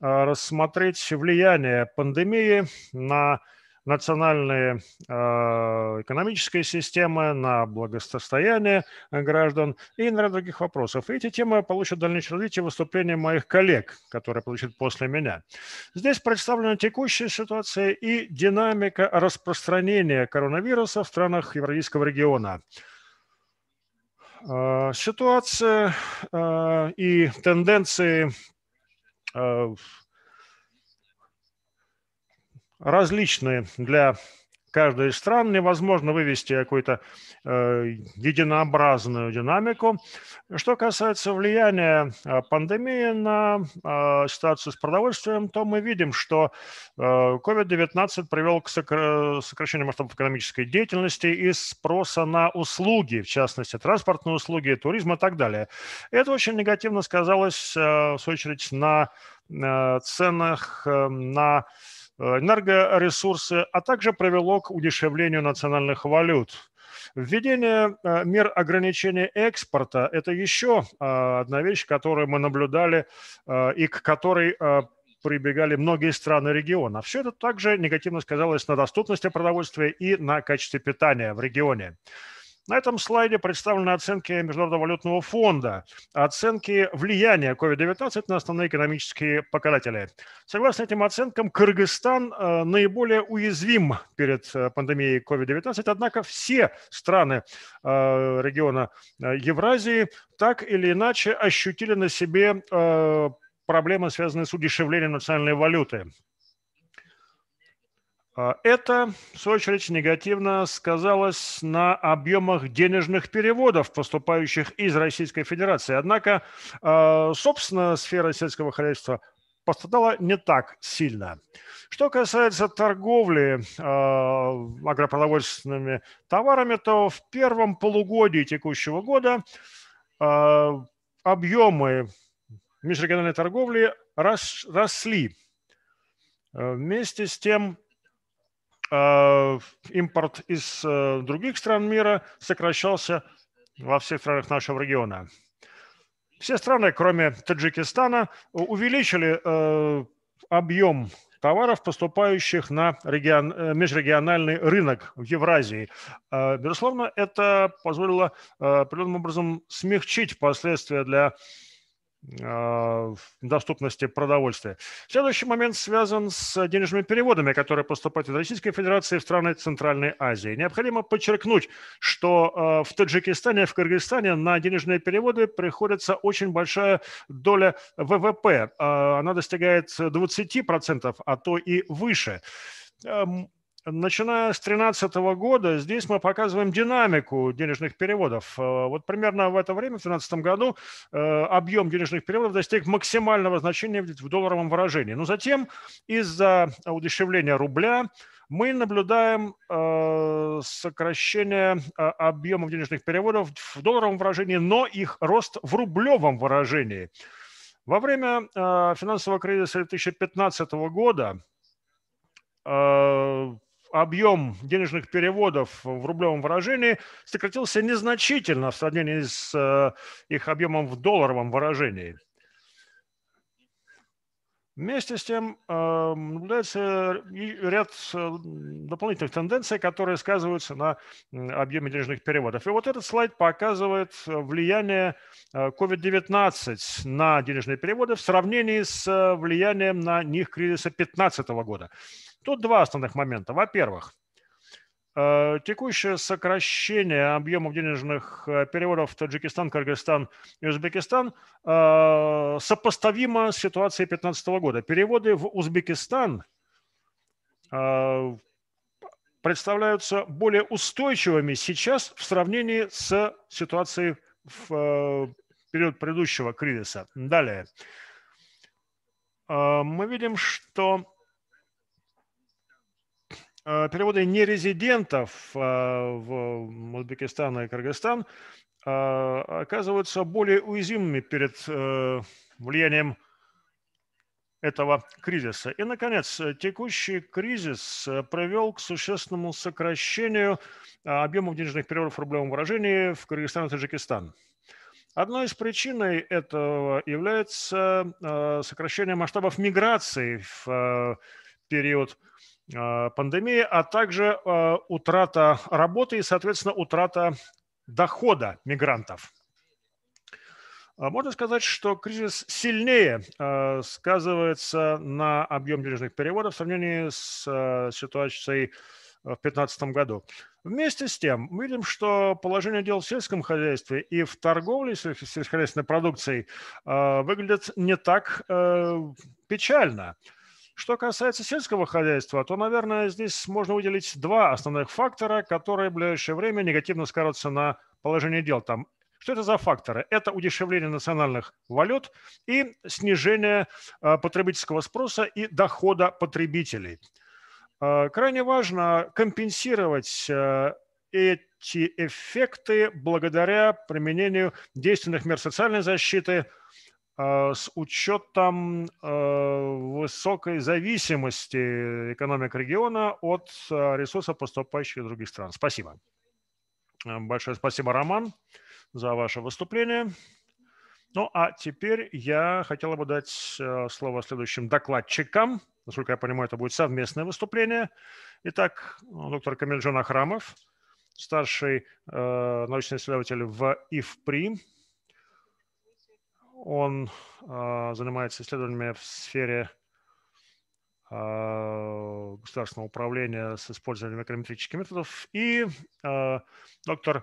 Speaker 1: рассмотреть влияние пандемии на национальные э, экономические системы, на благосостояние э, граждан и на ряд других вопросов. И эти темы получат дальнейшее развитие выступления моих коллег, которые получат после меня. Здесь представлена текущая ситуация и динамика распространения коронавируса в странах Евразийского региона. Э, ситуация и тенденции различные для каждой из стран. Невозможно вывести какую-то э, единообразную динамику. Что касается влияния э, пандемии на э, ситуацию с продовольствием, то мы видим, что э, COVID-19 привел к сокращению масштабов экономической деятельности и спроса на услуги, в частности, транспортные услуги, туризм и так далее. Это очень негативно сказалось, э, в свою очередь, на э, ценах э, на Э, энергоресурсы, а также привело к удешевлению национальных валют. Введение э, мер ограничения экспорта – это еще э, одна вещь, которую мы наблюдали и к которой прибегали многие страны региона. Все это также негативно сказалось на доступности продовольствия и на качестве питания в регионе. На этом слайде представлены оценки Международного валютного фонда, оценки влияния COVID-19 на основные экономические показатели. Согласно этим оценкам, Кыргызстан э, наиболее уязвим перед э, пандемией COVID-19, однако все страны э, региона Евразии так или иначе ощутили на себе проблемы, связанные с удешевлением национальной валюты. А это, в свою очередь, негативно сказалось на объемах денежных переводов, поступающих из Российской Федерации. Однако, а, собственно, сфера сельского хозяйства пострадала не так сильно. Что касается торговли э, а, агропродовольственными товарами, то в первом полугодии текущего года э, объемы межрегиональной торговли рос, росли. Э, вместе с тем а, импорт из э, других стран мира сокращался во всех странах нашего региона. Все страны, кроме Таджикистана, увеличили э, объем товаров, поступающих на регион, э, межрегиональный рынок в Евразии. Безусловно, это позволило определенным образом смягчить последствия для а, доступности продовольствия. Следующий момент связан с денежными переводами, которые поступают из Российской Федерации в страны Центральной Азии. Необходимо подчеркнуть, что а, в Таджикистане и в Кыргызстане на денежные переводы приходится очень большая доля ВВП. А, она достигает 20%, а то и выше начиная с 2013 года, здесь мы показываем динамику денежных переводов. Э, вот примерно в это время, в 2013 году, э, объем денежных переводов достиг максимального значения в долларовом выражении. Но затем из-за удешевления рубля мы наблюдаем э, сокращение э, объемов денежных переводов в долларовом выражении, но их рост в рублевом выражении. Во время финансового кризиса 2015 года объем денежных переводов в рублевом выражении сократился незначительно в сравнении с э, их объемом в долларовом выражении. Вместе с тем э, наблюдается ряд э, дополнительных тенденций, которые сказываются на объеме денежных переводов. И вот этот слайд показывает влияние COVID-19 на денежные переводы в сравнении с влиянием на них кризиса 2015 года. Тут два основных момента. Во-первых, э, Текущее сокращение объемов денежных э, переводов в Таджикистан, Кыргызстан и Узбекистан э, сопоставимо с ситуацией 2015 года. Переводы в Узбекистан представляются более устойчивыми сейчас в сравнении с ситуацией в период предыдущего кризиса. Далее. Мы видим, что Э, переводы нерезидентов э, в Узбекистан и Кыргызстан э, оказываются более уязвимыми перед влиянием этого кризиса. И, наконец, текущий кризис привел к существенному сокращению объемов денежных переводов в рублевом выражении в Кыргызстан и Таджикистан. Одной из причин этого является сокращение масштабов миграции в период Э, пандемии, а также э, утрата работы и, соответственно, утрата дохода мигрантов. Э, можно сказать, что кризис сильнее сказывается на объем денежных переводов в сравнении с ситуацией в 2015 году. Вместе с тем, мы видим, что положение дел в сельском хозяйстве и в торговле сельскохозяйственной продукцией выглядит не так печально. Что касается сельского хозяйства, то, наверное, здесь можно выделить два основных фактора, которые в ближайшее время негативно скажутся на положение дел. Там что это за факторы? Это удешевление национальных валют и снижение э, потребительского спроса и дохода потребителей. Э, крайне важно компенсировать э, эти эффекты благодаря применению действенных мер социальной защиты, Э, с учетом э, высокой зависимости экономик региона от э, ресурсов, поступающих из других стран. Спасибо. Большое спасибо, Роман, за ваше выступление. Ну а теперь я хотел бы дать слово следующим докладчикам. Насколько я понимаю, это будет совместное выступление. Итак, доктор Камильджон Ахрамов, старший научный исследователь в ИФПРИ, он э, занимается исследованиями в сфере э, государственного управления с использованием эконометрических методов. И э, доктор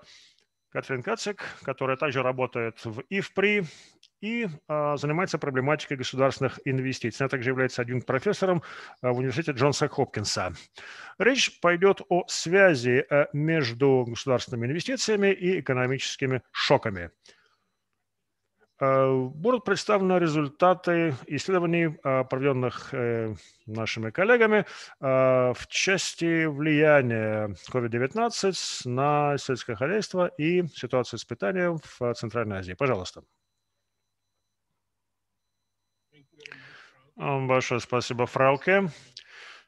Speaker 1: Катрин Кацик, которая также работает в ИФПРИ и э, занимается проблематикой государственных инвестиций. Она также является адъюнкт профессором э, в университете Джонса Хопкинса. Речь пойдет о связи э, между государственными инвестициями и экономическими шоками. Э, будут представлены результаты исследований, э, проведенных э, нашими коллегами в части влияния COVID-19 на сельское хозяйство и ситуацию с питанием в Центральной Азии. Пожалуйста. Большое спасибо, Фрауке.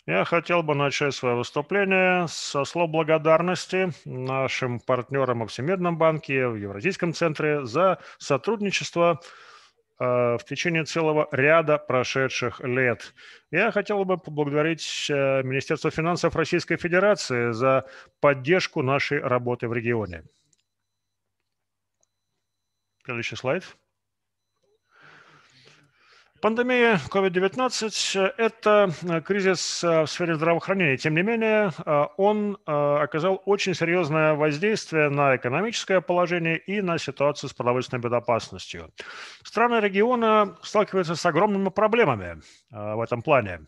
Speaker 1: Я хотел бы начать свое выступление со слов благодарности нашим партнерам во Всемирном банке, в Евразийском центре за сотрудничество э, в течение целого ряда прошедших лет. Я хотел бы поблагодарить э, Министерство финансов Российской Федерации за поддержку нашей работы в регионе. Следующий слайд. Пандемия COVID-19 – это э, кризис э, в сфере здравоохранения. Тем не менее, э, он оказал очень серьезное воздействие на экономическое положение и на ситуацию с продовольственной безопасностью. Страны региона сталкиваются с огромными проблемами в этом плане.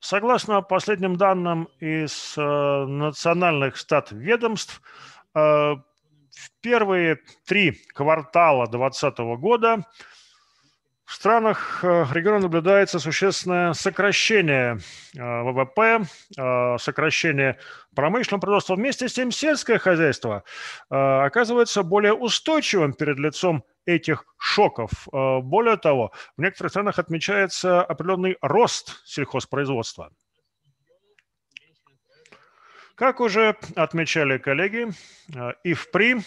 Speaker 1: Согласно последним данным из национальных стат ведомств, в первые три квартала 2020 года – в странах э, региона наблюдается существенное сокращение э, ВВП, э, сокращение промышленного производства. Вместе с тем сельское хозяйство оказывается более устойчивым перед лицом этих шоков. Более того, в некоторых странах отмечается определенный рост сельхозпроизводства. Как уже отмечали коллеги, и в впри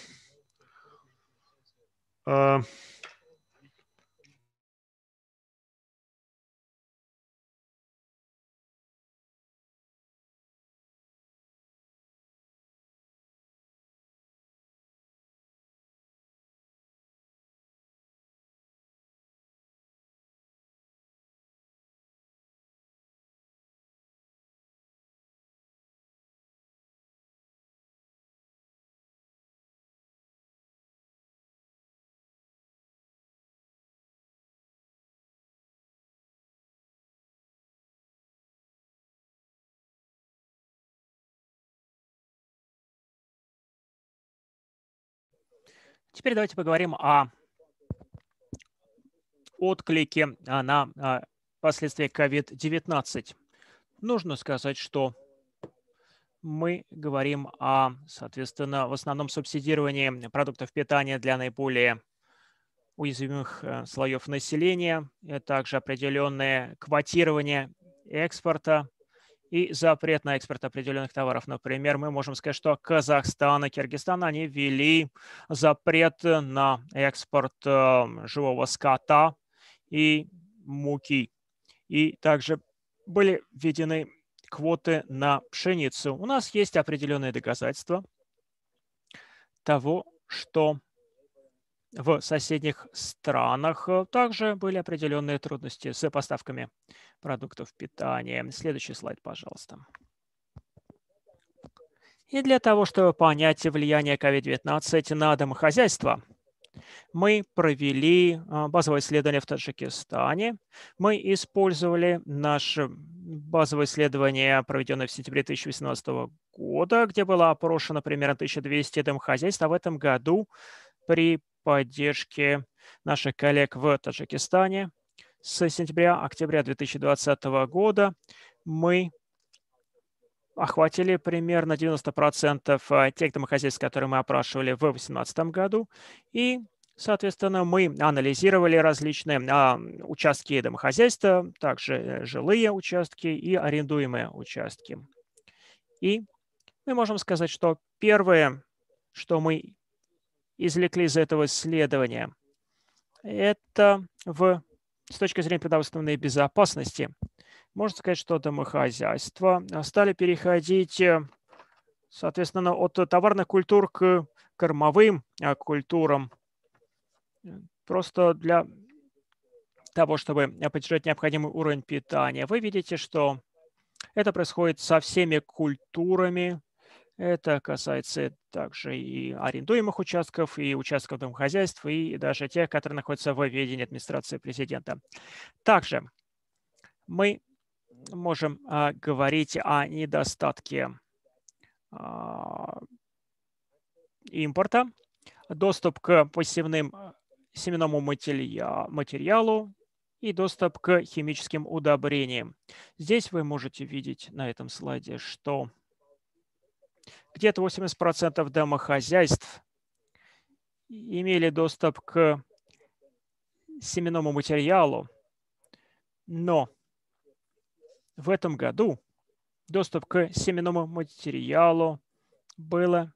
Speaker 2: Теперь давайте поговорим о отклике а, на а, последствия COVID-19. Нужно сказать, что мы говорим о, соответственно, в основном субсидировании продуктов питания для наиболее уязвимых э, слоев населения, а также определенное квотирование экспорта и запрет на экспорт определенных товаров. Например, мы можем сказать, что Казахстан и Киргизстан, они ввели запрет на экспорт эм, живого скота и муки. И также были введены квоты на пшеницу. У нас есть определенные доказательства того, что в соседних странах э, также были определенные трудности с поставками продуктов питания. Следующий слайд, пожалуйста. И для того, чтобы понять влияние COVID-19 на домохозяйство, мы провели э, базовое исследование в Таджикистане. Мы использовали наше э, базовое исследование, проведенное в сентябре 2018 года, где было опрошено примерно 1200 домохозяйств, а в этом году при поддержки наших коллег в Таджикистане. С сентября-октября 2020 года мы охватили примерно 90% а, тех домохозяйств, которые мы опрашивали в 2018 году. И, соответственно, мы анализировали различные а, участки домохозяйства, также э, жилые участки и арендуемые участки. И мы можем сказать, что первое, что мы извлекли из этого исследования. Это в, с точки зрения продовольственной безопасности. Можно сказать, что домохозяйства стали переходить, э, соответственно, от товарных культур к кормовым э, культурам. Просто для того, чтобы поддержать необходимый уровень питания. Вы видите, что это происходит со всеми культурами, это касается также и арендуемых участков, и участков домохозяйств, и даже тех, которые находятся в ведении администрации президента. Также мы можем а, говорить о недостатке а, импорта, доступ к посевным а, семенному материалу и доступ к химическим удобрениям. Здесь вы можете видеть на этом слайде, что где-то 80% домохозяйств имели доступ к семенному материалу, но в этом году доступ к семенному материалу было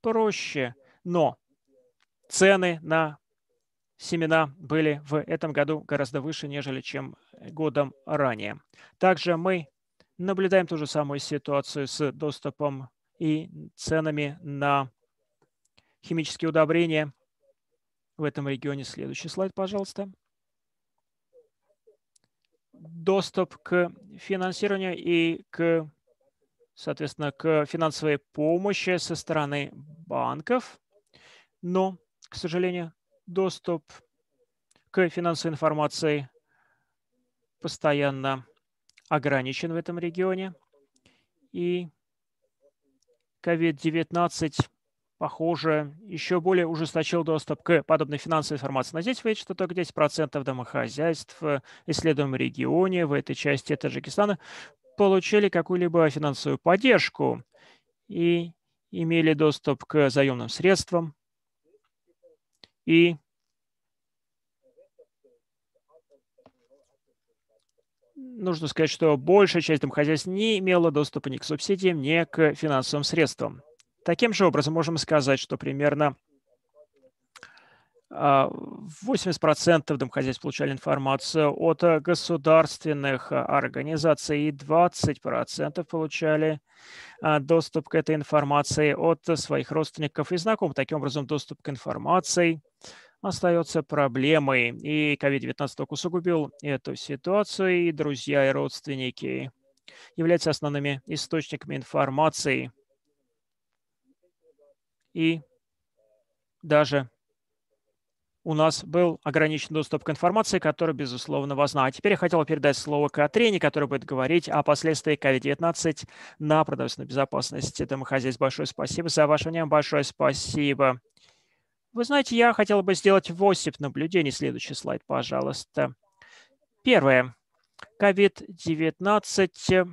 Speaker 2: проще, но цены на семена были в этом году гораздо выше, нежели чем годом ранее. Также мы наблюдаем ту же самую ситуацию с доступом и ценами на химические удобрения в этом регионе. Следующий слайд, пожалуйста. Доступ к финансированию и к, соответственно, к финансовой помощи со стороны банков. Но, к сожалению, доступ к финансовой информации постоянно ограничен в этом регионе. И COVID-19, похоже, еще более ужесточил доступ к подобной финансовой информации. Но здесь вы что только 10% домохозяйств, э, исследуемом регионе, в этой части Таджикистана, получили какую-либо финансовую поддержку и имели доступ к заемным средствам и нужно сказать, что большая часть домохозяйств не имела доступа ни к субсидиям, ни к финансовым средствам. Таким же образом можем сказать, что примерно 80% а, домохозяйств получали информацию от государственных а, организаций и 20% получали а, доступ к этой информации от своих родственников и знакомых. Таким образом, доступ к информации – остается проблемой. И COVID-19 усугубил эту ситуацию, и друзья и родственники являются основными источниками информации. И даже у нас был ограничен доступ к информации, которая, безусловно, важна. А теперь я хотел передать слово Катрине, которая будет говорить о последствиях COVID-19 на продовольственную безопасность домохозяйств. Большое спасибо за ваше внимание, большое спасибо вы знаете, я хотел бы сделать 8 наблюдений. Следующий слайд, пожалуйста. Первое. COVID-19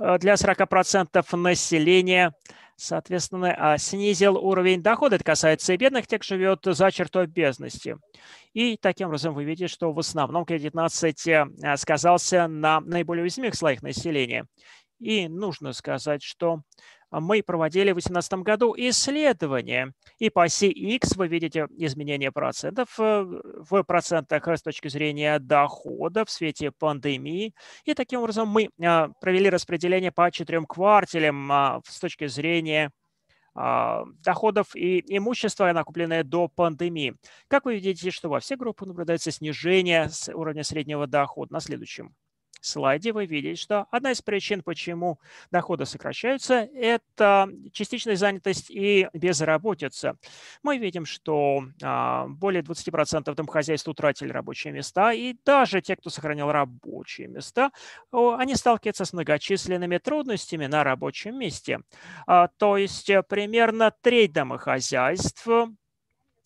Speaker 2: э, для 40% населения, соответственно, а, снизил уровень дохода. Это касается и бедных, тех, кто живет за чертой бедности. И таким образом вы видите, что в основном COVID-19 э, сказался на наиболее уязвимых слоях населения. И нужно сказать, что а мы проводили в 2018 году исследование. И по оси X вы видите изменение процентов э, в процентах э, с точки зрения дохода в свете пандемии. И таким образом мы э, провели распределение по четырем квартелям с точки зрения доходов и имущества, накопленное до пандемии. Как вы видите, что во все группы наблюдается снижение с уровня среднего дохода на следующем слайде вы видите, что одна из причин, почему доходы сокращаются, это частичная занятость и безработица. Мы видим, что а, более 20% домохозяйств утратили рабочие места, и даже те, кто сохранил рабочие места, они сталкиваются с многочисленными трудностями на рабочем месте. А, то есть э, примерно треть домохозяйств,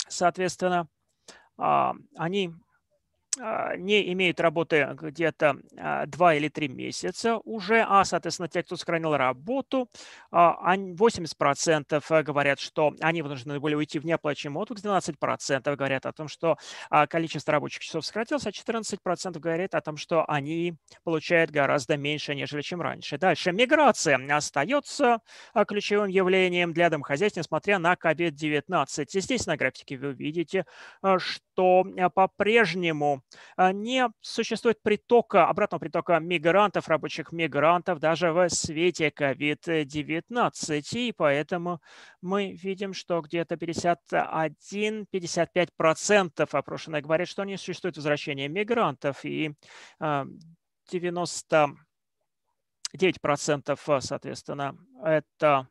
Speaker 2: соответственно, а, они а, не имеют работы где-то 2 а, или 3 месяца уже, а, соответственно, те, кто сохранил работу, 80% а, э, говорят, что они вынуждены были уйти в неоплачиваемый отпуск, 12% говорят о том, что количество рабочих часов сократилось, а 14% говорят о том, что они получают гораздо меньше, нежели чем раньше. Дальше. Миграция остается ключевым явлением для домохозяйств, несмотря на COVID-19. Здесь на графике вы увидите, э, что э, по-прежнему а, не существует притока, обратного притока мигрантов, рабочих мигрантов даже в свете COVID-19. И поэтому мы видим, что где-то 51-55% опрошенных говорят, что не существует возвращения мигрантов. И 90 а, 9%, соответственно, это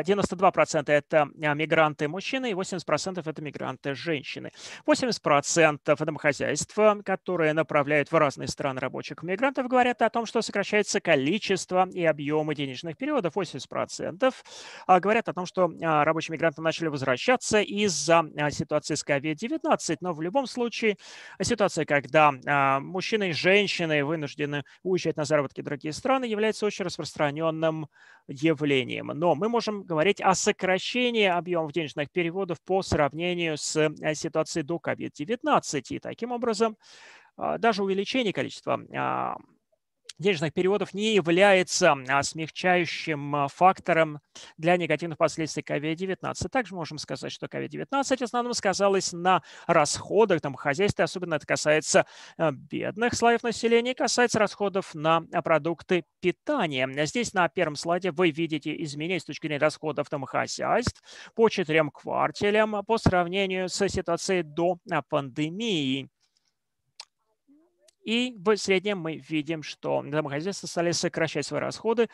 Speaker 2: 92% а, это а, мигранты-мужчины и 80% это мигранты-женщины. 80% домохозяйства, которые направляют в разные страны рабочих мигрантов, говорят о том, что сокращается количество и объемы денежных переводов. 80% а, говорят о том, что рабочие мигранты начали возвращаться из-за ситуации с COVID-19. Но в любом случае ситуация, когда мужчины и женщины вынуждены уезжать на заработки в другие страны, является очень распространенным явлением. Но мы можем говорить о сокращении объемов денежных переводов по сравнению с э, ситуацией до COVID-19. И таким образом а, даже увеличение количества а, денежных переводов не является а, смягчающим а, фактором для негативных последствий COVID-19. Также можем сказать, что COVID-19 в основном сказалось на расходах там домохозяйства, особенно это касается а, бедных слоев населения, касается расходов на продукты питания. Здесь на первом слайде вы видите изменения с точки зрения расходов там хозяйств по четырем кварталям по сравнению с ситуацией до пандемии. И в среднем мы видим, что домохозяйства стали сокращать свои расходы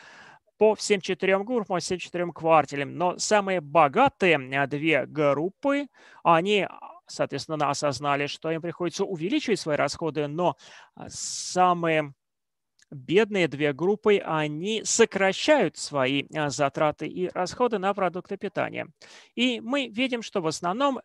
Speaker 2: по всем четырем группам, по всем четырем кварталям. Но самые богатые э, две группы, они соответственно, осознали, что им приходится увеличивать свои расходы, но а, самые бедные две группы, они сокращают свои э, затраты и расходы на продукты питания. И мы видим, что в основном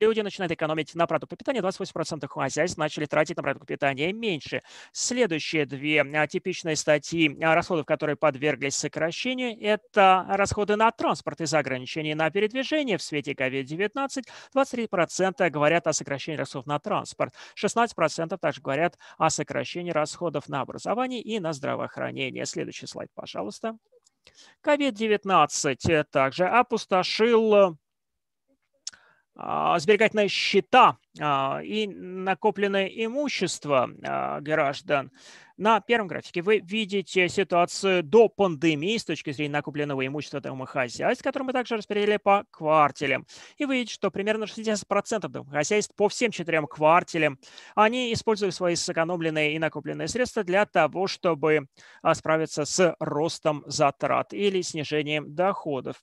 Speaker 2: люди начинают экономить на продукты питания 28%, хозяйств начали тратить на продукты питания меньше. Следующие две а, типичные статьи а, расходов, которые подверглись сокращению, это расходы на транспорт из-за ограничений на передвижение в свете COVID-19. 23% говорят о сокращении расходов на транспорт. 16% также говорят о сокращении расходов на образование и на здравоохранение. Следующий слайд, пожалуйста. COVID-19 э, также опустошил э, а, сберегательные счета а, и накопленное имущество а, граждан. На первом графике вы видите ситуацию до пандемии с точки зрения накопленного имущества домохозяйств, которое мы также распределили по квартелям. И вы видите, что примерно 60% домохозяйств по всем четырем квартелям, они используют свои сэкономленные и накопленные средства для того, чтобы справиться с ростом затрат или снижением доходов.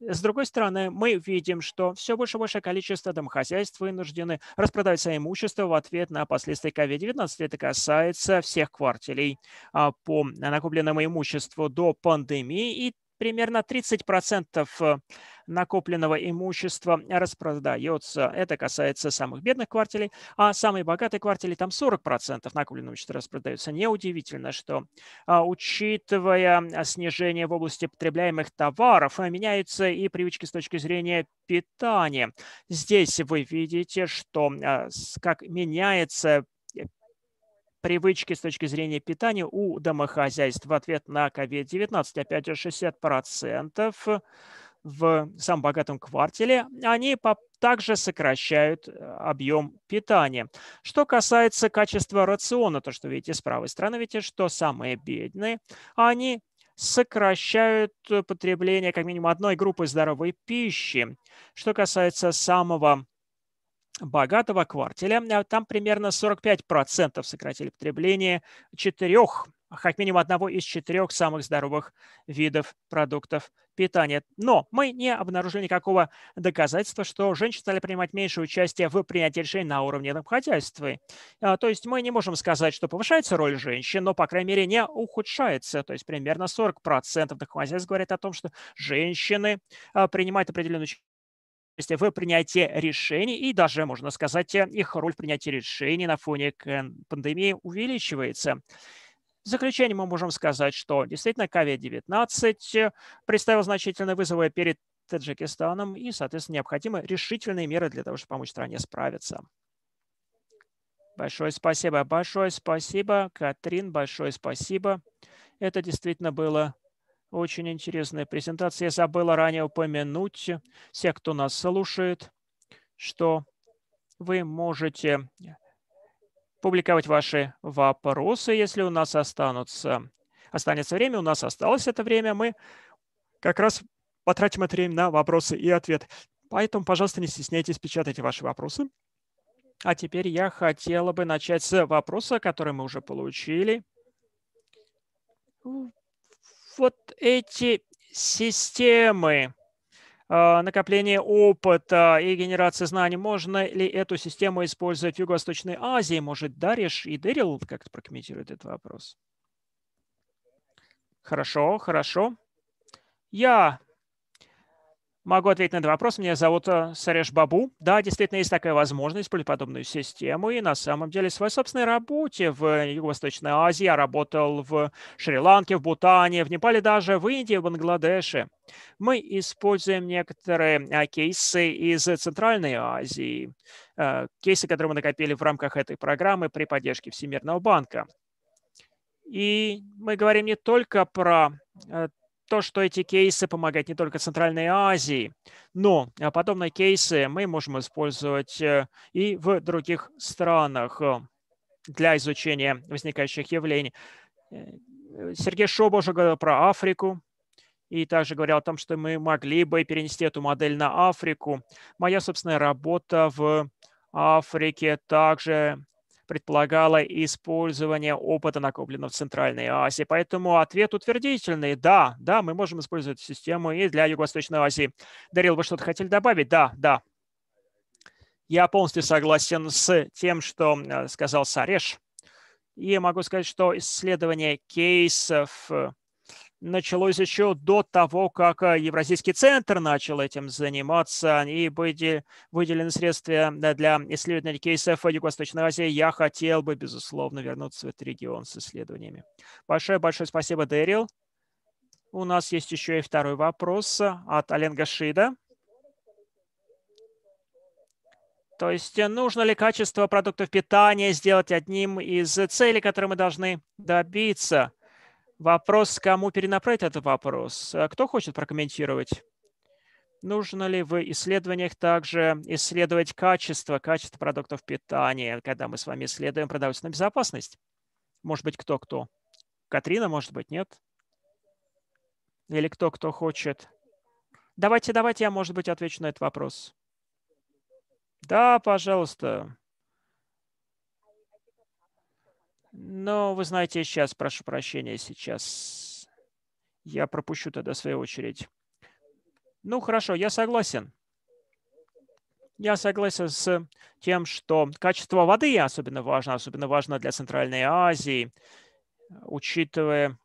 Speaker 2: С другой стороны, мы видим, что все больше и большее количество домохозяйств вынуждены распродавать свое имущество в ответ на последствия COVID-19. Это касается всех квартелей а, по накопленному имуществу до пандемии и примерно 30% э, накопленного имущества распродается. Это касается самых бедных кварталей, а самые богатые квартали там 40% накопленного имущества распродаются. Неудивительно, что а, учитывая а, снижение в области потребляемых товаров, э, меняются и привычки с точки зрения питания. Здесь вы видите, что а, как меняется привычки с точки зрения питания у домохозяйств в ответ на COVID-19, опять же, 60% в самом богатом квартале, они также сокращают э, объем питания. Что касается качества рациона, то, что видите с правой стороны, видите, что самые бедные, они сокращают потребление как минимум одной группы здоровой пищи. Что касается самого богатого квартиля. Э, там примерно 45% сократили потребление четырех, как минимум одного из четырех самых здоровых видов продуктов питания. Но мы не обнаружили никакого доказательства, что женщины стали принимать меньше участия в принятии решений на уровне обходятельств. Э, то есть мы не можем сказать, что повышается роль женщин, но, по крайней мере, не ухудшается. То есть примерно 40% домохозяйств говорят о том, что женщины э, принимают определенную есть в принятии решений и даже, можно сказать, э, их роль в принятии решений на фоне пандемии увеличивается. В заключение мы можем сказать, что действительно COVID-19 представил значительные вызовы перед Таджикистаном и, соответственно, необходимы решительные меры для того, чтобы помочь стране справиться. Большое спасибо, большое спасибо, Катрин, большое спасибо. Это действительно было очень интересная презентация. Я забыла ранее упомянуть, все, кто нас слушает, что вы можете публиковать ваши вопросы, если у нас останутся. Останется время, у нас осталось это время, мы как раз потратим это время на вопросы и ответ. Поэтому, пожалуйста, не стесняйтесь, печатать ваши вопросы. А теперь я хотела бы начать с вопроса, который мы уже получили вот эти системы э, накопления опыта и генерации знаний, можно ли эту систему использовать в Юго-Восточной Азии? Может, Дариш и Дэрил как-то прокомментируют этот вопрос? Хорошо, хорошо. Я Могу ответить на этот вопрос. Меня зовут э, Сареш Бабу. Да, действительно, есть такая возможность использовать подобную систему. И на самом деле в своей собственной работе в э, Юго-Восточной Азии я работал в Шри-Ланке, в Бутане, в Непале, даже в Индии, в Бангладеше. Мы используем некоторые э, кейсы из Центральной Азии, кейсы, которые мы накопили в рамках этой программы при поддержке Всемирного банка. И мы говорим не только про то, что эти кейсы помогают не только Центральной Азии, но а подобные кейсы мы можем использовать э, и в других странах э, для изучения возникающих явлений. Э, Сергей Шоба уже говорил про Африку и также говорил о том, что мы могли бы перенести эту модель на Африку. Моя собственная работа в Африке также предполагало использование опыта, накопленного в Центральной Азии. Поэтому ответ утвердительный. Да, да, мы можем использовать систему и для Юго-Восточной Азии. Дарил, вы что-то хотели добавить? Да, да. Я полностью согласен с тем, что э, сказал Сареш. И могу сказать, что исследование кейсов началось еще до того, как э, Евразийский центр начал этим заниматься и были выделены средства э, для исследования кейсов Юго-Восточной Азии. Я хотел бы, безусловно, вернуться в этот регион с исследованиями. Большое-большое спасибо, Дэрил. У нас есть еще и второй вопрос от Аленга Шида. То есть э, нужно ли качество продуктов питания сделать одним из целей, которые мы должны добиться? Вопрос, кому перенаправить этот вопрос? А кто хочет прокомментировать? Нужно ли в исследованиях также исследовать качество, качество продуктов питания, когда мы с вами исследуем продовольственную безопасность? Может быть, кто-кто? Катрина, может быть, нет? Или кто-кто хочет? Давайте, давайте я, может быть, отвечу на этот вопрос. Да, пожалуйста. Но вы знаете, сейчас, прошу прощения, сейчас я пропущу тогда свою очередь. Ну, хорошо, я согласен. Я согласен с тем, что качество воды особенно важно, особенно важно для Центральной Азии, учитывая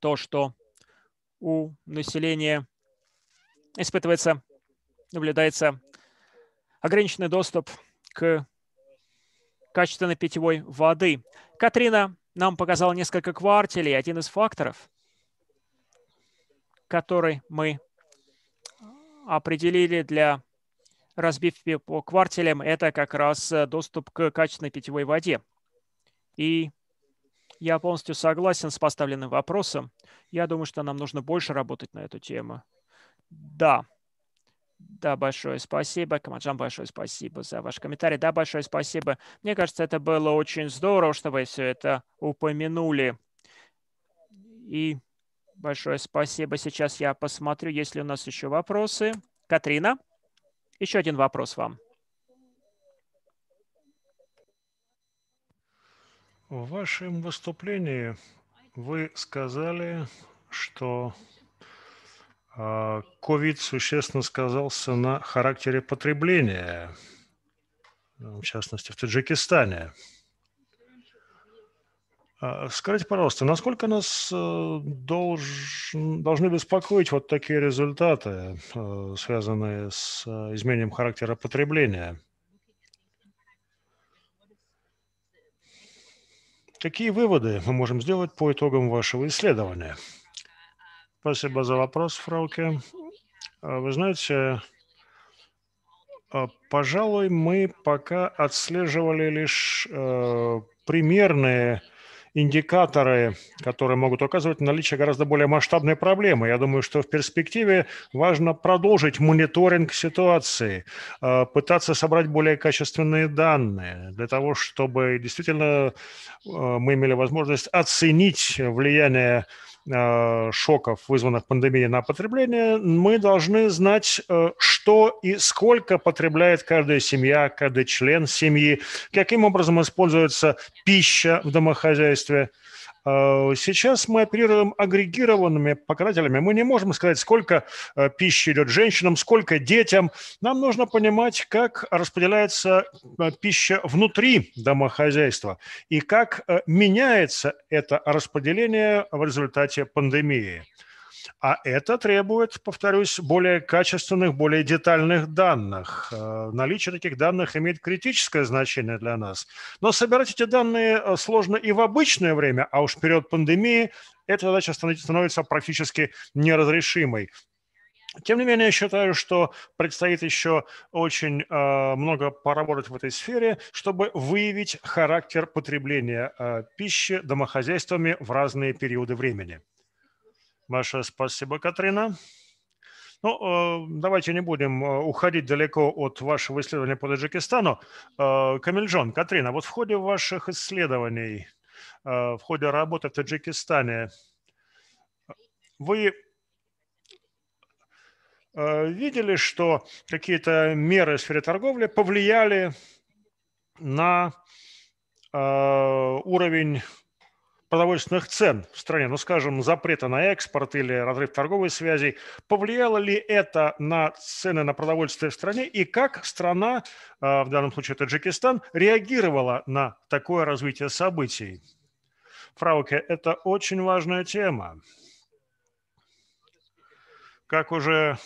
Speaker 2: то, что у населения испытывается, наблюдается ограниченный доступ к качественной питьевой воды. Катрина нам показала несколько квартелей. Один из факторов, который мы определили для разбивки по квартелям, это как раз э, доступ к качественной питьевой воде. И я полностью согласен с поставленным вопросом. Я думаю, что нам нужно больше работать на эту тему. Да, да, большое спасибо. Камаджан, большое спасибо за ваш комментарий. Да, большое спасибо. Мне кажется, это было очень здорово, что вы все это упомянули. И большое спасибо. Сейчас я посмотрю, есть ли у нас еще вопросы. Катрина, еще один вопрос вам.
Speaker 1: В вашем выступлении вы сказали, что а, ковид существенно сказался на характере потребления, ну, в частности, в Таджикистане. А, скажите, пожалуйста, насколько нас э, должен, должны беспокоить вот такие результаты, э, связанные с э, изменением характера потребления? Какие выводы мы можем сделать по итогам вашего исследования? Спасибо за вопрос, Фрауке. А, вы знаете, а, пожалуй, мы пока отслеживали лишь э, примерные индикаторы, которые могут указывать на наличие гораздо более масштабной проблемы. Я думаю, что в перспективе важно продолжить мониторинг ситуации, а, пытаться собрать более качественные данные для того, чтобы действительно мы имели возможность оценить влияние Э, шоков, вызванных пандемией на потребление, мы должны знать, э, что и сколько потребляет каждая семья, каждый член семьи, каким образом используется пища в домохозяйстве, а, сейчас мы оперируем агрегированными показателями. Мы не можем сказать, сколько э, пищи идет женщинам, сколько детям. Нам нужно понимать, как распределяется э, пища внутри домохозяйства и как э, меняется это распределение в результате пандемии. А это требует, повторюсь, более качественных, более детальных данных. Э, наличие таких данных имеет критическое значение для нас. Но собирать эти данные э, сложно и в обычное время, а уж в период пандемии эта задача становится практически неразрешимой. Тем не менее, я считаю, что предстоит еще очень э, много поработать в этой сфере, чтобы выявить характер потребления э, пищи домохозяйствами в разные периоды времени. Большое спасибо, Катрина. Ну, э, давайте не будем э, уходить далеко от вашего исследования по Таджикистану. Э, Камильджон, Катрина, вот в ходе ваших исследований, в ходе работы в Таджикистане, вы видели, что какие-то меры в сфере торговли повлияли на уровень продовольственных цен в стране, ну, скажем, запрета на экспорт или разрыв торговой связи, повлияло ли это на цены на продовольствие в стране и как страна, а, в данном случае Таджикистан, реагировала на такое развитие событий? Фрауке, это очень важная тема. Как уже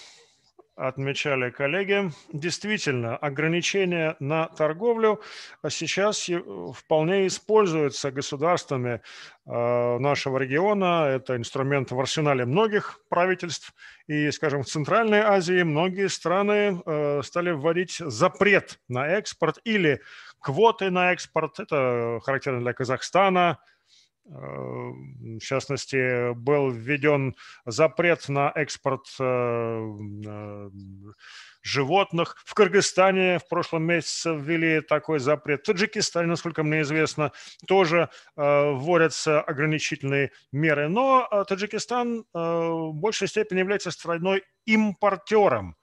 Speaker 1: отмечали коллеги. Действительно, ограничения на торговлю а сейчас вполне используются государствами э, нашего региона. Это инструмент в арсенале многих правительств. И, скажем, в Центральной Азии многие страны э, стали вводить запрет на экспорт или квоты на экспорт. Это характерно для Казахстана, Эм, в частности, был введен запрет на экспорт э, э, животных. В Кыргызстане в прошлом месяце ввели такой запрет. В Таджикистане, насколько мне известно, тоже э, вводятся ограничительные меры. Но Таджикистан в большей степени является страной импортером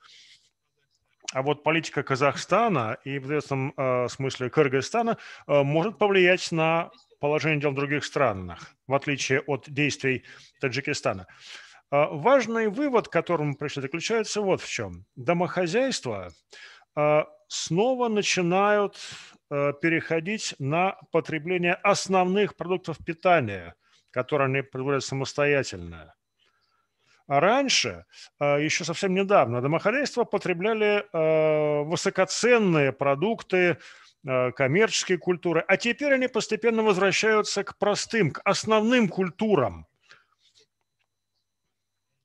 Speaker 1: а вот политика Казахстана и в известном смысле Кыргызстана может повлиять на положению дел в других странах, в отличие от действий Таджикистана. А, важный вывод, к которому мы пришли, заключается вот в чем. Домохозяйства а, снова начинают а, переходить на потребление основных продуктов питания, которые они производят самостоятельно. А раньше, еще совсем недавно, домохозяйства потребляли высокоценные продукты, Э, коммерческой культуры. А теперь они постепенно возвращаются к простым, к основным культурам,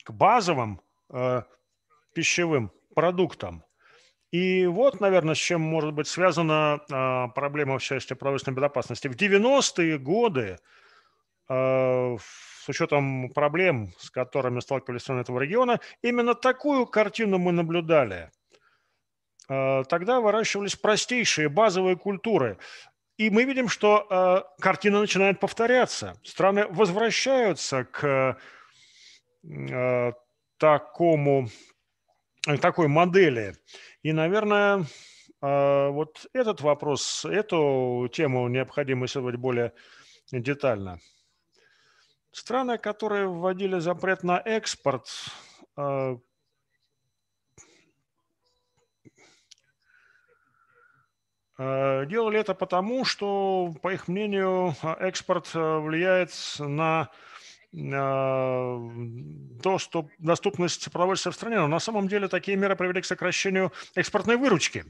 Speaker 1: к базовым э, пищевым продуктам. И вот, наверное, с чем может быть связана э, проблема в части продовольственной безопасности. В 90-е годы э, с учетом проблем, с которыми сталкивались страны этого региона, именно такую картину мы наблюдали – Э, тогда выращивались простейшие базовые культуры. И мы видим, что э, картина начинает повторяться. Страны возвращаются к э, такому, такой модели. И, наверное, вот этот вопрос, эту тему необходимо исследовать более детально. Страны, которые вводили запрет на экспорт, Э, делали это потому, что, по их мнению, экспорт э, влияет на э, то, что доступность продовольствия в стране, но на самом деле такие меры привели к сокращению экспортной выручки.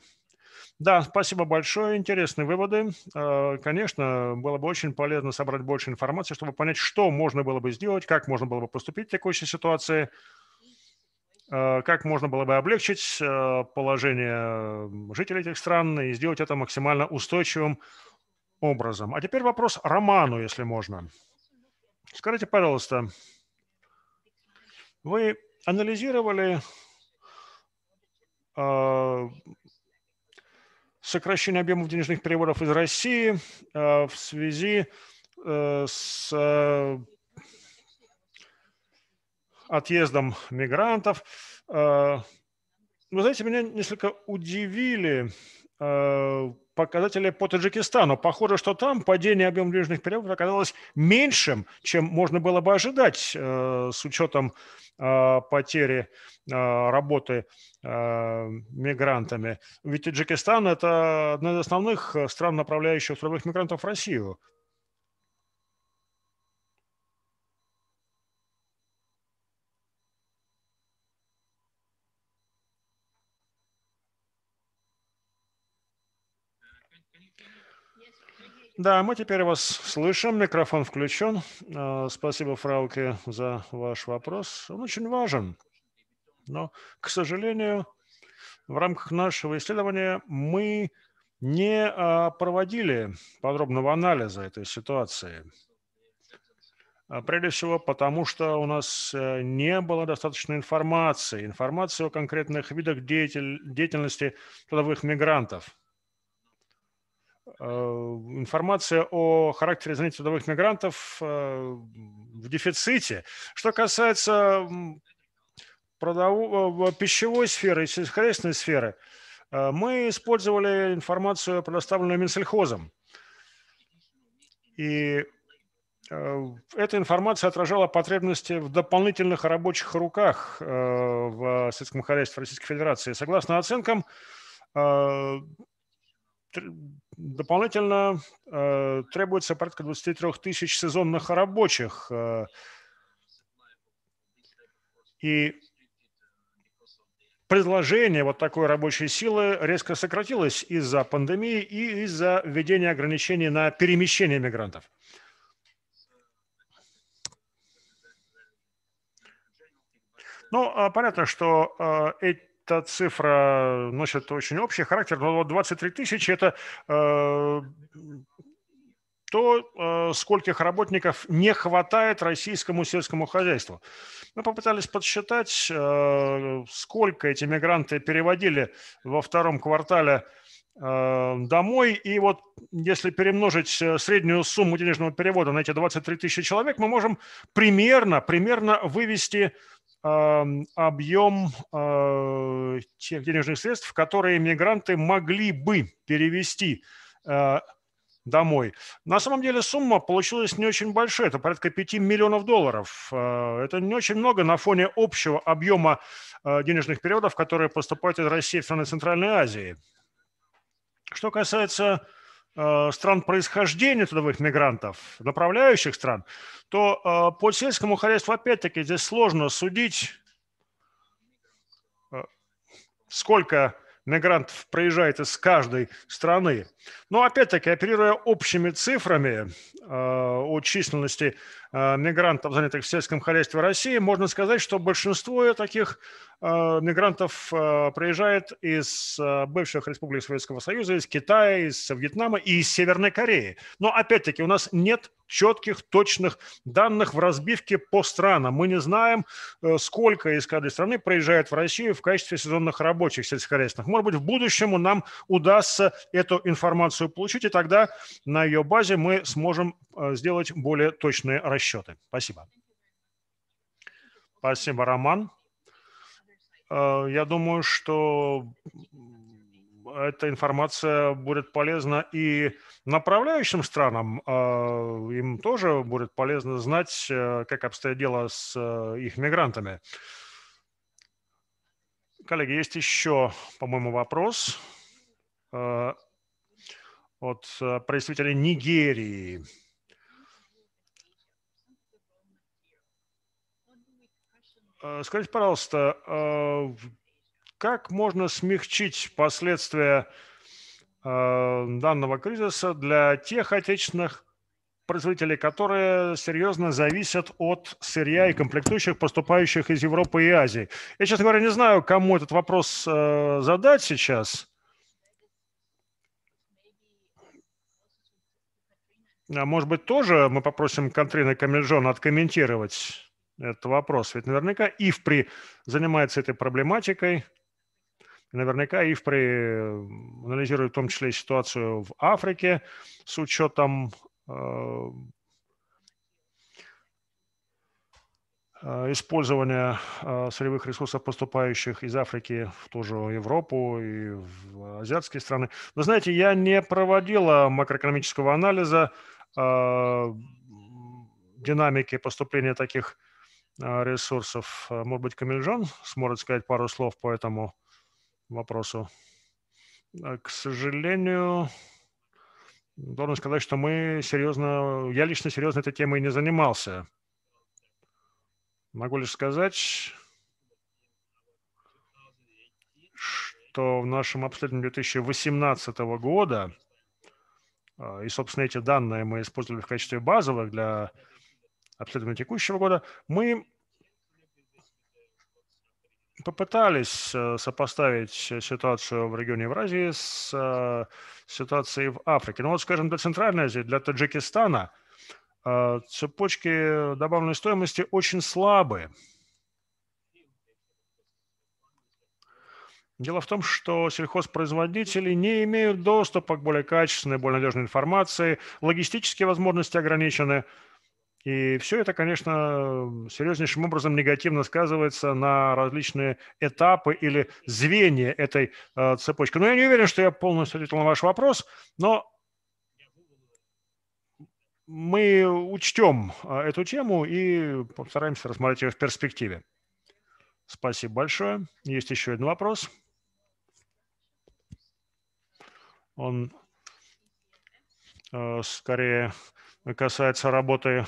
Speaker 1: Да, спасибо большое, интересные выводы. Конечно, было бы очень полезно собрать больше информации, чтобы понять, что можно было бы сделать, как можно было бы поступить в текущей ситуации. Э, как можно было бы облегчить э, положение жителей этих стран и сделать это максимально устойчивым образом. А теперь вопрос Роману, если можно. Скажите, пожалуйста, вы анализировали э, сокращение объемов денежных переводов из России в связи с отъездом мигрантов. Э, вы знаете, меня несколько удивили э, показатели по Таджикистану. Похоже, что там падение объема денежных переводов оказалось меньшим, чем можно было бы ожидать э, с учетом потери работы мигрантами. Ведь Таджикистан – это одна из основных стран, направляющих трудовых мигрантов в Россию. Да, мы теперь вас слышим, микрофон включен. А, спасибо, Фрауке, за ваш вопрос. Он очень важен. Но, к сожалению, в рамках нашего исследования мы не а, проводили подробного анализа этой ситуации. А, прежде всего, потому что у нас э, не было достаточно информации, информации о конкретных видах деятель, деятельности трудовых мигрантов – Э, информация о характере занятий трудовых мигрантов э, в дефиците. Что касается продов... Э, пищевой сферы и сельскохозяйственной сферы, мы использовали информацию, предоставленную Минсельхозом. И эта информация отражала потребности в дополнительных рабочих руках в сельском хозяйстве Российской Федерации. Согласно оценкам, Дополнительно э, требуется порядка 23 тысяч сезонных рабочих. Э, и предложение вот такой рабочей силы резко сократилось из-за пандемии и из-за введения ограничений на перемещение мигрантов. Ну, а понятно, что э, эта цифра носит очень общий характер, но вот 23 тысячи – это э, то, э, скольких работников не хватает российскому сельскому хозяйству. Мы попытались подсчитать, э, сколько эти мигранты переводили во втором квартале домой. И вот если перемножить среднюю сумму денежного перевода на эти 23 тысячи человек, мы можем примерно, примерно вывести объем а, тех денежных средств, которые мигранты могли бы перевести а, домой. На самом деле сумма получилась не очень большая, это порядка 5 миллионов долларов. А, это не очень много на фоне общего объема денежных переводов, которые поступают из России в страны Центральной Азии. Что касается Э, стран происхождения трудовых мигрантов, направляющих стран, то э, по сельскому хозяйству опять-таки здесь сложно судить, э, сколько мигрантов проезжает из каждой страны. Но опять-таки, оперируя общими цифрами о численности Э, мигрантов, занятых в сельском хозяйстве России, можно сказать, что большинство таких э, мигрантов э, приезжает из бывших республик Советского Союза, из Китая, из Вьетнама и из Северной Кореи. Но опять-таки у нас нет четких, точных данных в разбивке по странам. Мы не знаем, сколько из каждой страны приезжает в Россию в качестве сезонных рабочих сельскохозяйственных. Может быть, в будущем нам удастся эту информацию получить, и тогда на ее базе мы сможем сделать более точные расчеты расчеты. Спасибо. Спасибо, Роман. Э, я думаю, что эта информация будет полезна и направляющим странам. Э, им тоже будет полезно знать, э, как обстоит дело с их мигрантами. Коллеги, есть еще, по-моему, вопрос от представителей Нигерии. Э, скажите, пожалуйста, э, как можно смягчить последствия э, данного кризиса для тех отечественных производителей, которые серьезно зависят от сырья и комплектующих, поступающих из Европы и Азии. Я, честно говоря, не знаю, кому этот вопрос задать сейчас. А может быть, тоже мы попросим Катрина Камельжон откомментировать? Это вопрос. Ведь наверняка ИФПРИ занимается этой проблематикой, наверняка ИФПРИ э, анализирует в том числе ситуацию в Африке с учетом э, э, использования сырьевых ресурсов, поступающих из Африки в ту же Европу и в азиатские страны. Но знаете, я не проводила макроэкономического анализа динамики поступления таких а, ресурсов. А, может быть, Камильжон сможет сказать пару слов по этому вопросу? А, к сожалению, должен сказать, что мы серьезно, я лично серьезно этой темой не занимался. Могу лишь сказать, что в нашем обследовании 2018 года, и, собственно, эти данные мы использовали в качестве базовых для обследования текущего года, мы попытались э, сопоставить ситуацию в регионе Евразии с э, ситуацией в Африке. Ну вот, скажем, для Центральной Азии, для Таджикистана э, цепочки добавленной стоимости очень слабые. Дело в том, что сельхозпроизводители не имеют доступа к более качественной, более надежной информации, логистические возможности ограничены – и все это, конечно, серьезнейшим образом негативно сказывается на различные этапы или звенья этой э, цепочки. Но я не уверен, что я полностью ответил на ваш вопрос, но мы учтем э, эту тему и постараемся рассмотреть ее в перспективе. Спасибо большое. Есть еще один вопрос. Он э, скорее касается работы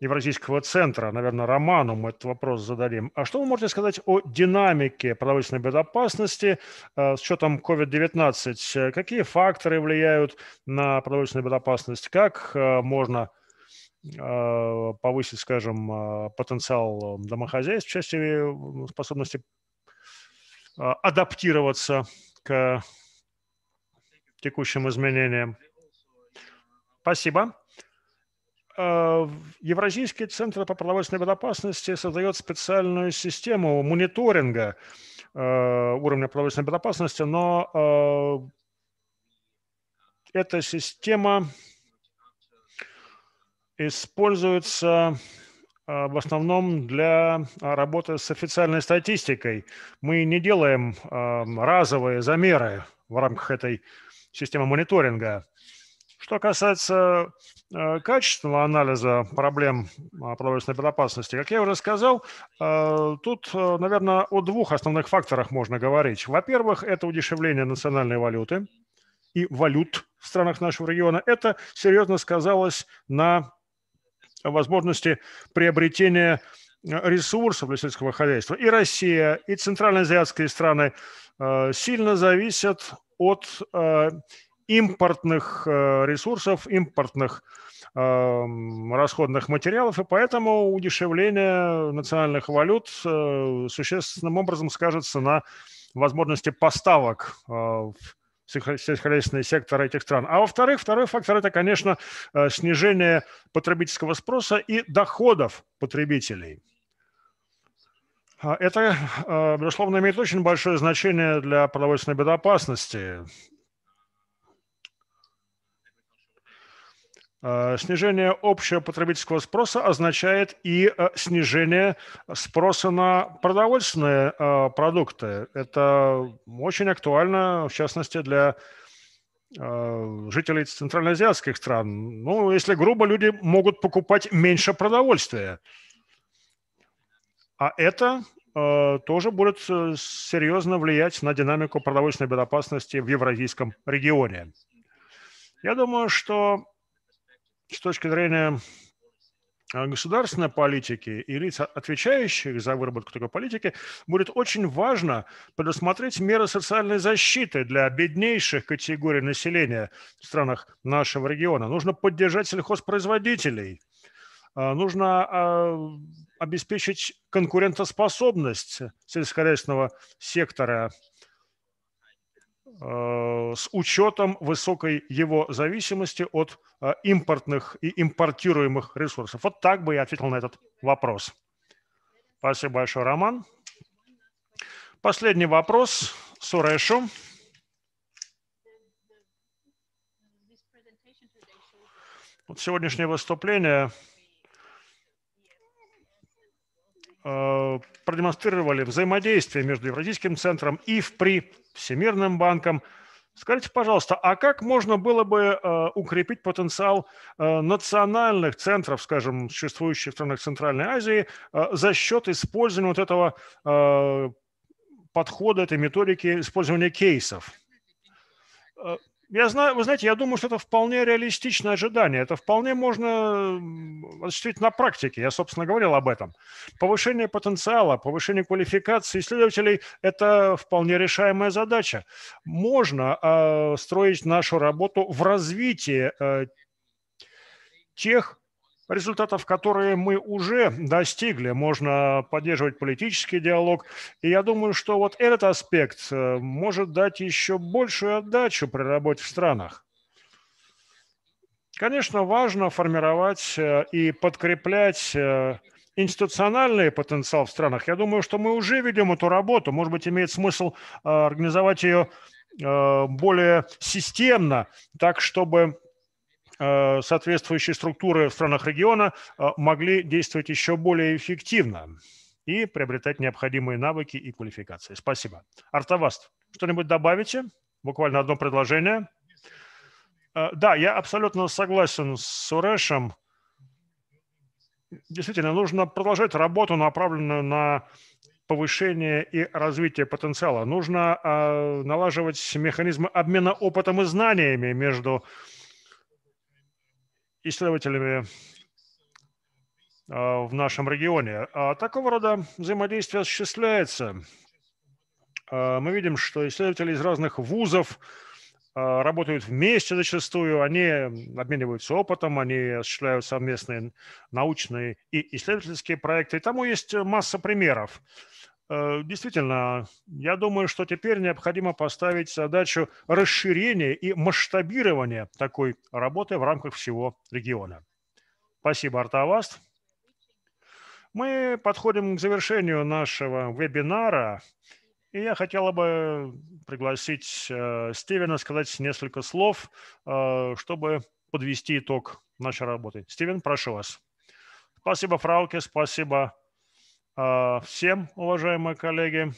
Speaker 1: Евразийского центра. Наверное, Роману мы этот вопрос зададим. А что вы можете сказать о динамике продовольственной безопасности э, с учетом COVID-19? Какие факторы влияют на продовольственную безопасность? Как э, можно э, повысить, скажем, потенциал домохозяйств в части способности адаптироваться к текущим изменениям? Спасибо. Э, Евразийский центр по продовольственной безопасности создает специальную систему мониторинга э, уровня продовольственной безопасности, но э, эта система используется в основном для работы с официальной статистикой. Мы не делаем разовые замеры в рамках этой системы мониторинга. Что касается э, качественного анализа проблем а, продовольственной безопасности, как я уже сказал, э, тут, э, наверное, о двух основных факторах можно говорить. Во-первых, это удешевление национальной валюты и валют в странах нашего региона. Это серьезно сказалось на возможности приобретения ресурсов для сельского хозяйства. И Россия, и центральноазиатские страны сильно зависят от импортных э, ресурсов, импортных эм, расходных материалов, и поэтому удешевление национальных валют э, существенным образом скажется на возможности поставок э, в сельскохозяйственный сектор этих стран. А во-вторых, второй фактор – это, конечно, снижение потребительского спроса и доходов потребителей. А это, безусловно, имеет очень большое значение для продовольственной безопасности. Э, снижение общего потребительского спроса означает и э, снижение спроса на продовольственные э, продукты. Это очень актуально, в частности, для жителей центральноазиатских стран. Ну, если грубо, люди могут покупать меньше продовольствия. А это тоже будет серьезно влиять на динамику продовольственной безопасности в евразийском регионе. Я думаю, что с точки зрения а, государственной политики и лиц, а, отвечающих за выработку такой политики, будет очень важно предусмотреть меры социальной защиты для беднейших категорий населения в странах нашего региона. Нужно поддержать сельхозпроизводителей, а, нужно обеспечить конкурентоспособность сельскохозяйственного сектора Э, с учетом высокой его зависимости от э, импортных и импортируемых ресурсов. Вот так бы я ответил на этот вопрос. Спасибо большое, Роман. Последний вопрос Сурешу. Вот сегодняшнее выступление – Э, продемонстрировали взаимодействие между Евразийским центром и ВПРИ, Всемирным банком. Скажите, пожалуйста, а как можно было бы э, укрепить потенциал э, национальных центров, скажем, существующих в странах Центральной Азии, за счет использования вот этого подхода, этой методики использования кейсов? я знаю, вы знаете, я думаю, что это вполне реалистичное ожидание. Это вполне можно осуществить на практике. Я, собственно, говорил об этом. Повышение потенциала, повышение квалификации исследователей – это вполне решаемая задача. Можно э, строить нашу работу в развитии э, тех результатов, которые мы уже достигли. Можно поддерживать политический диалог. И я думаю, что вот этот аспект э, может дать еще большую отдачу при работе в странах. Конечно, важно формировать э, и подкреплять э, институциональный потенциал в странах. Я думаю, что мы уже ведем эту работу. Может быть, имеет смысл организовать ее более системно, так чтобы Э, соответствующие структуры в странах региона э, могли действовать еще более эффективно и приобретать необходимые навыки и квалификации. Спасибо. Артаваст, что-нибудь добавите? Буквально одно предложение. Э, да, я абсолютно согласен с Сурешем. Действительно, нужно продолжать работу, направленную на повышение и развитие потенциала. Нужно налаживать механизмы обмена опытом и знаниями между исследователями а, в нашем регионе. А такого рода взаимодействие осуществляется. А, мы видим, что исследователи из разных вузов работают вместе зачастую, они обмениваются опытом, они осуществляют совместные научные и исследовательские проекты. И тому есть масса примеров. Э, действительно, я думаю, что теперь необходимо поставить задачу расширения и масштабирования такой работы в рамках всего региона. Спасибо, Артаваст. Мы подходим к завершению нашего вебинара, и я хотела бы пригласить э, Стивена сказать несколько слов, э, чтобы подвести итог нашей работы. Стивен, прошу вас. Спасибо, Фрауке, спасибо, а, всем, уважаемые коллеги.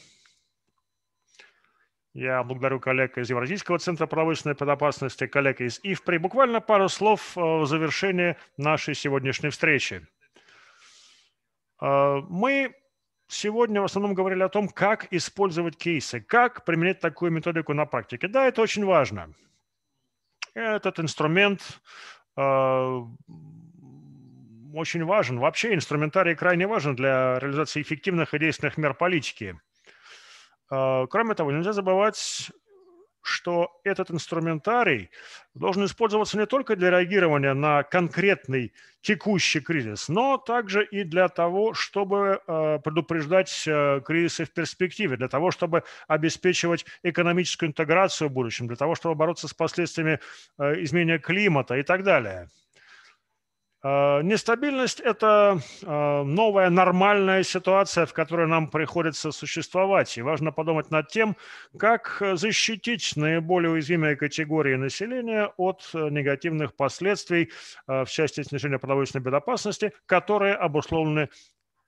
Speaker 1: Я благодарю коллег из Евразийского центра правовой безопасности, коллег из ИФПРИ. Буквально пару слов э, в завершении нашей сегодняшней встречи. А, мы сегодня в основном говорили о том, как использовать кейсы, как применять такую методику на практике. Да, это очень важно. Этот инструмент а, очень важен. Вообще инструментарий крайне важен для реализации эффективных и действенных мер политики. А, кроме того, нельзя забывать что этот инструментарий должен использоваться не только для реагирования на конкретный текущий кризис, но также и для того, чтобы а, предупреждать а, кризисы в перспективе, для того, чтобы обеспечивать экономическую интеграцию в будущем, для того, чтобы бороться с последствиями изменения климата и так далее. Э, нестабильность – это э, новая нормальная ситуация, в которой нам приходится существовать. И важно подумать над тем, как защитить наиболее уязвимые категории населения от э, негативных последствий в части снижения продовольственной безопасности, которые обусловлены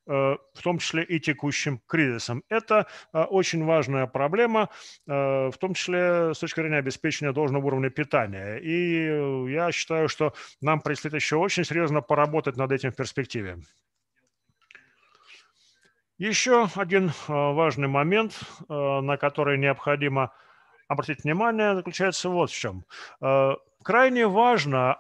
Speaker 1: Э, в том числе и текущим кризисом. Это э, очень важная проблема, э, в том числе с точки зрения обеспечения должного уровня питания. И я считаю, что нам предстоит еще очень серьезно поработать над этим в перспективе. Еще один важный момент, на который необходимо обратить внимание, заключается вот в чем. Крайне важно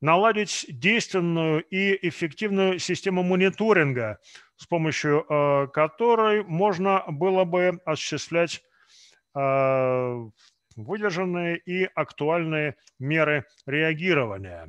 Speaker 1: наладить действенную и эффективную систему мониторинга, с помощью э, которой можно было бы осуществлять э, выдержанные и актуальные меры реагирования.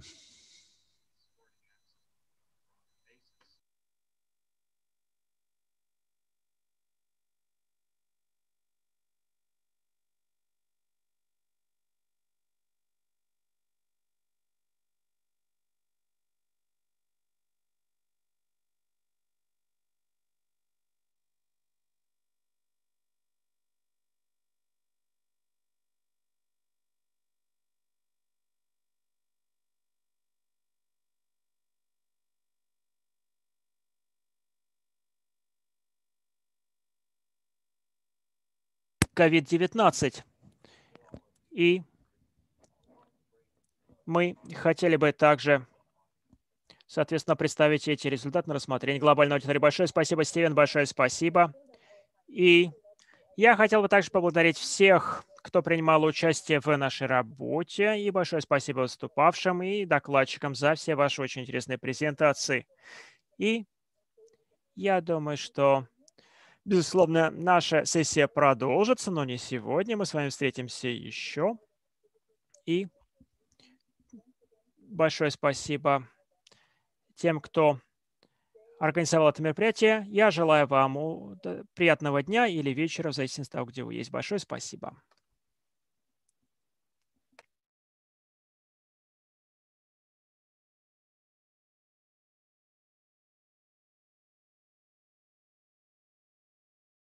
Speaker 2: COVID-19. И мы хотели бы также, соответственно, представить эти результаты на рассмотрение глобальной аудитории. Большое спасибо, Стивен, большое спасибо. И я хотел бы также поблагодарить всех, кто принимал участие в нашей работе. И большое спасибо выступавшим и докладчикам за все ваши очень интересные презентации. И я думаю, что Безусловно, наша сессия продолжится, но не сегодня. Мы с вами встретимся еще. И большое спасибо тем, кто организовал это мероприятие. Я желаю вам э, приятного дня или вечера, в зависимости от того, где вы есть. Большое спасибо.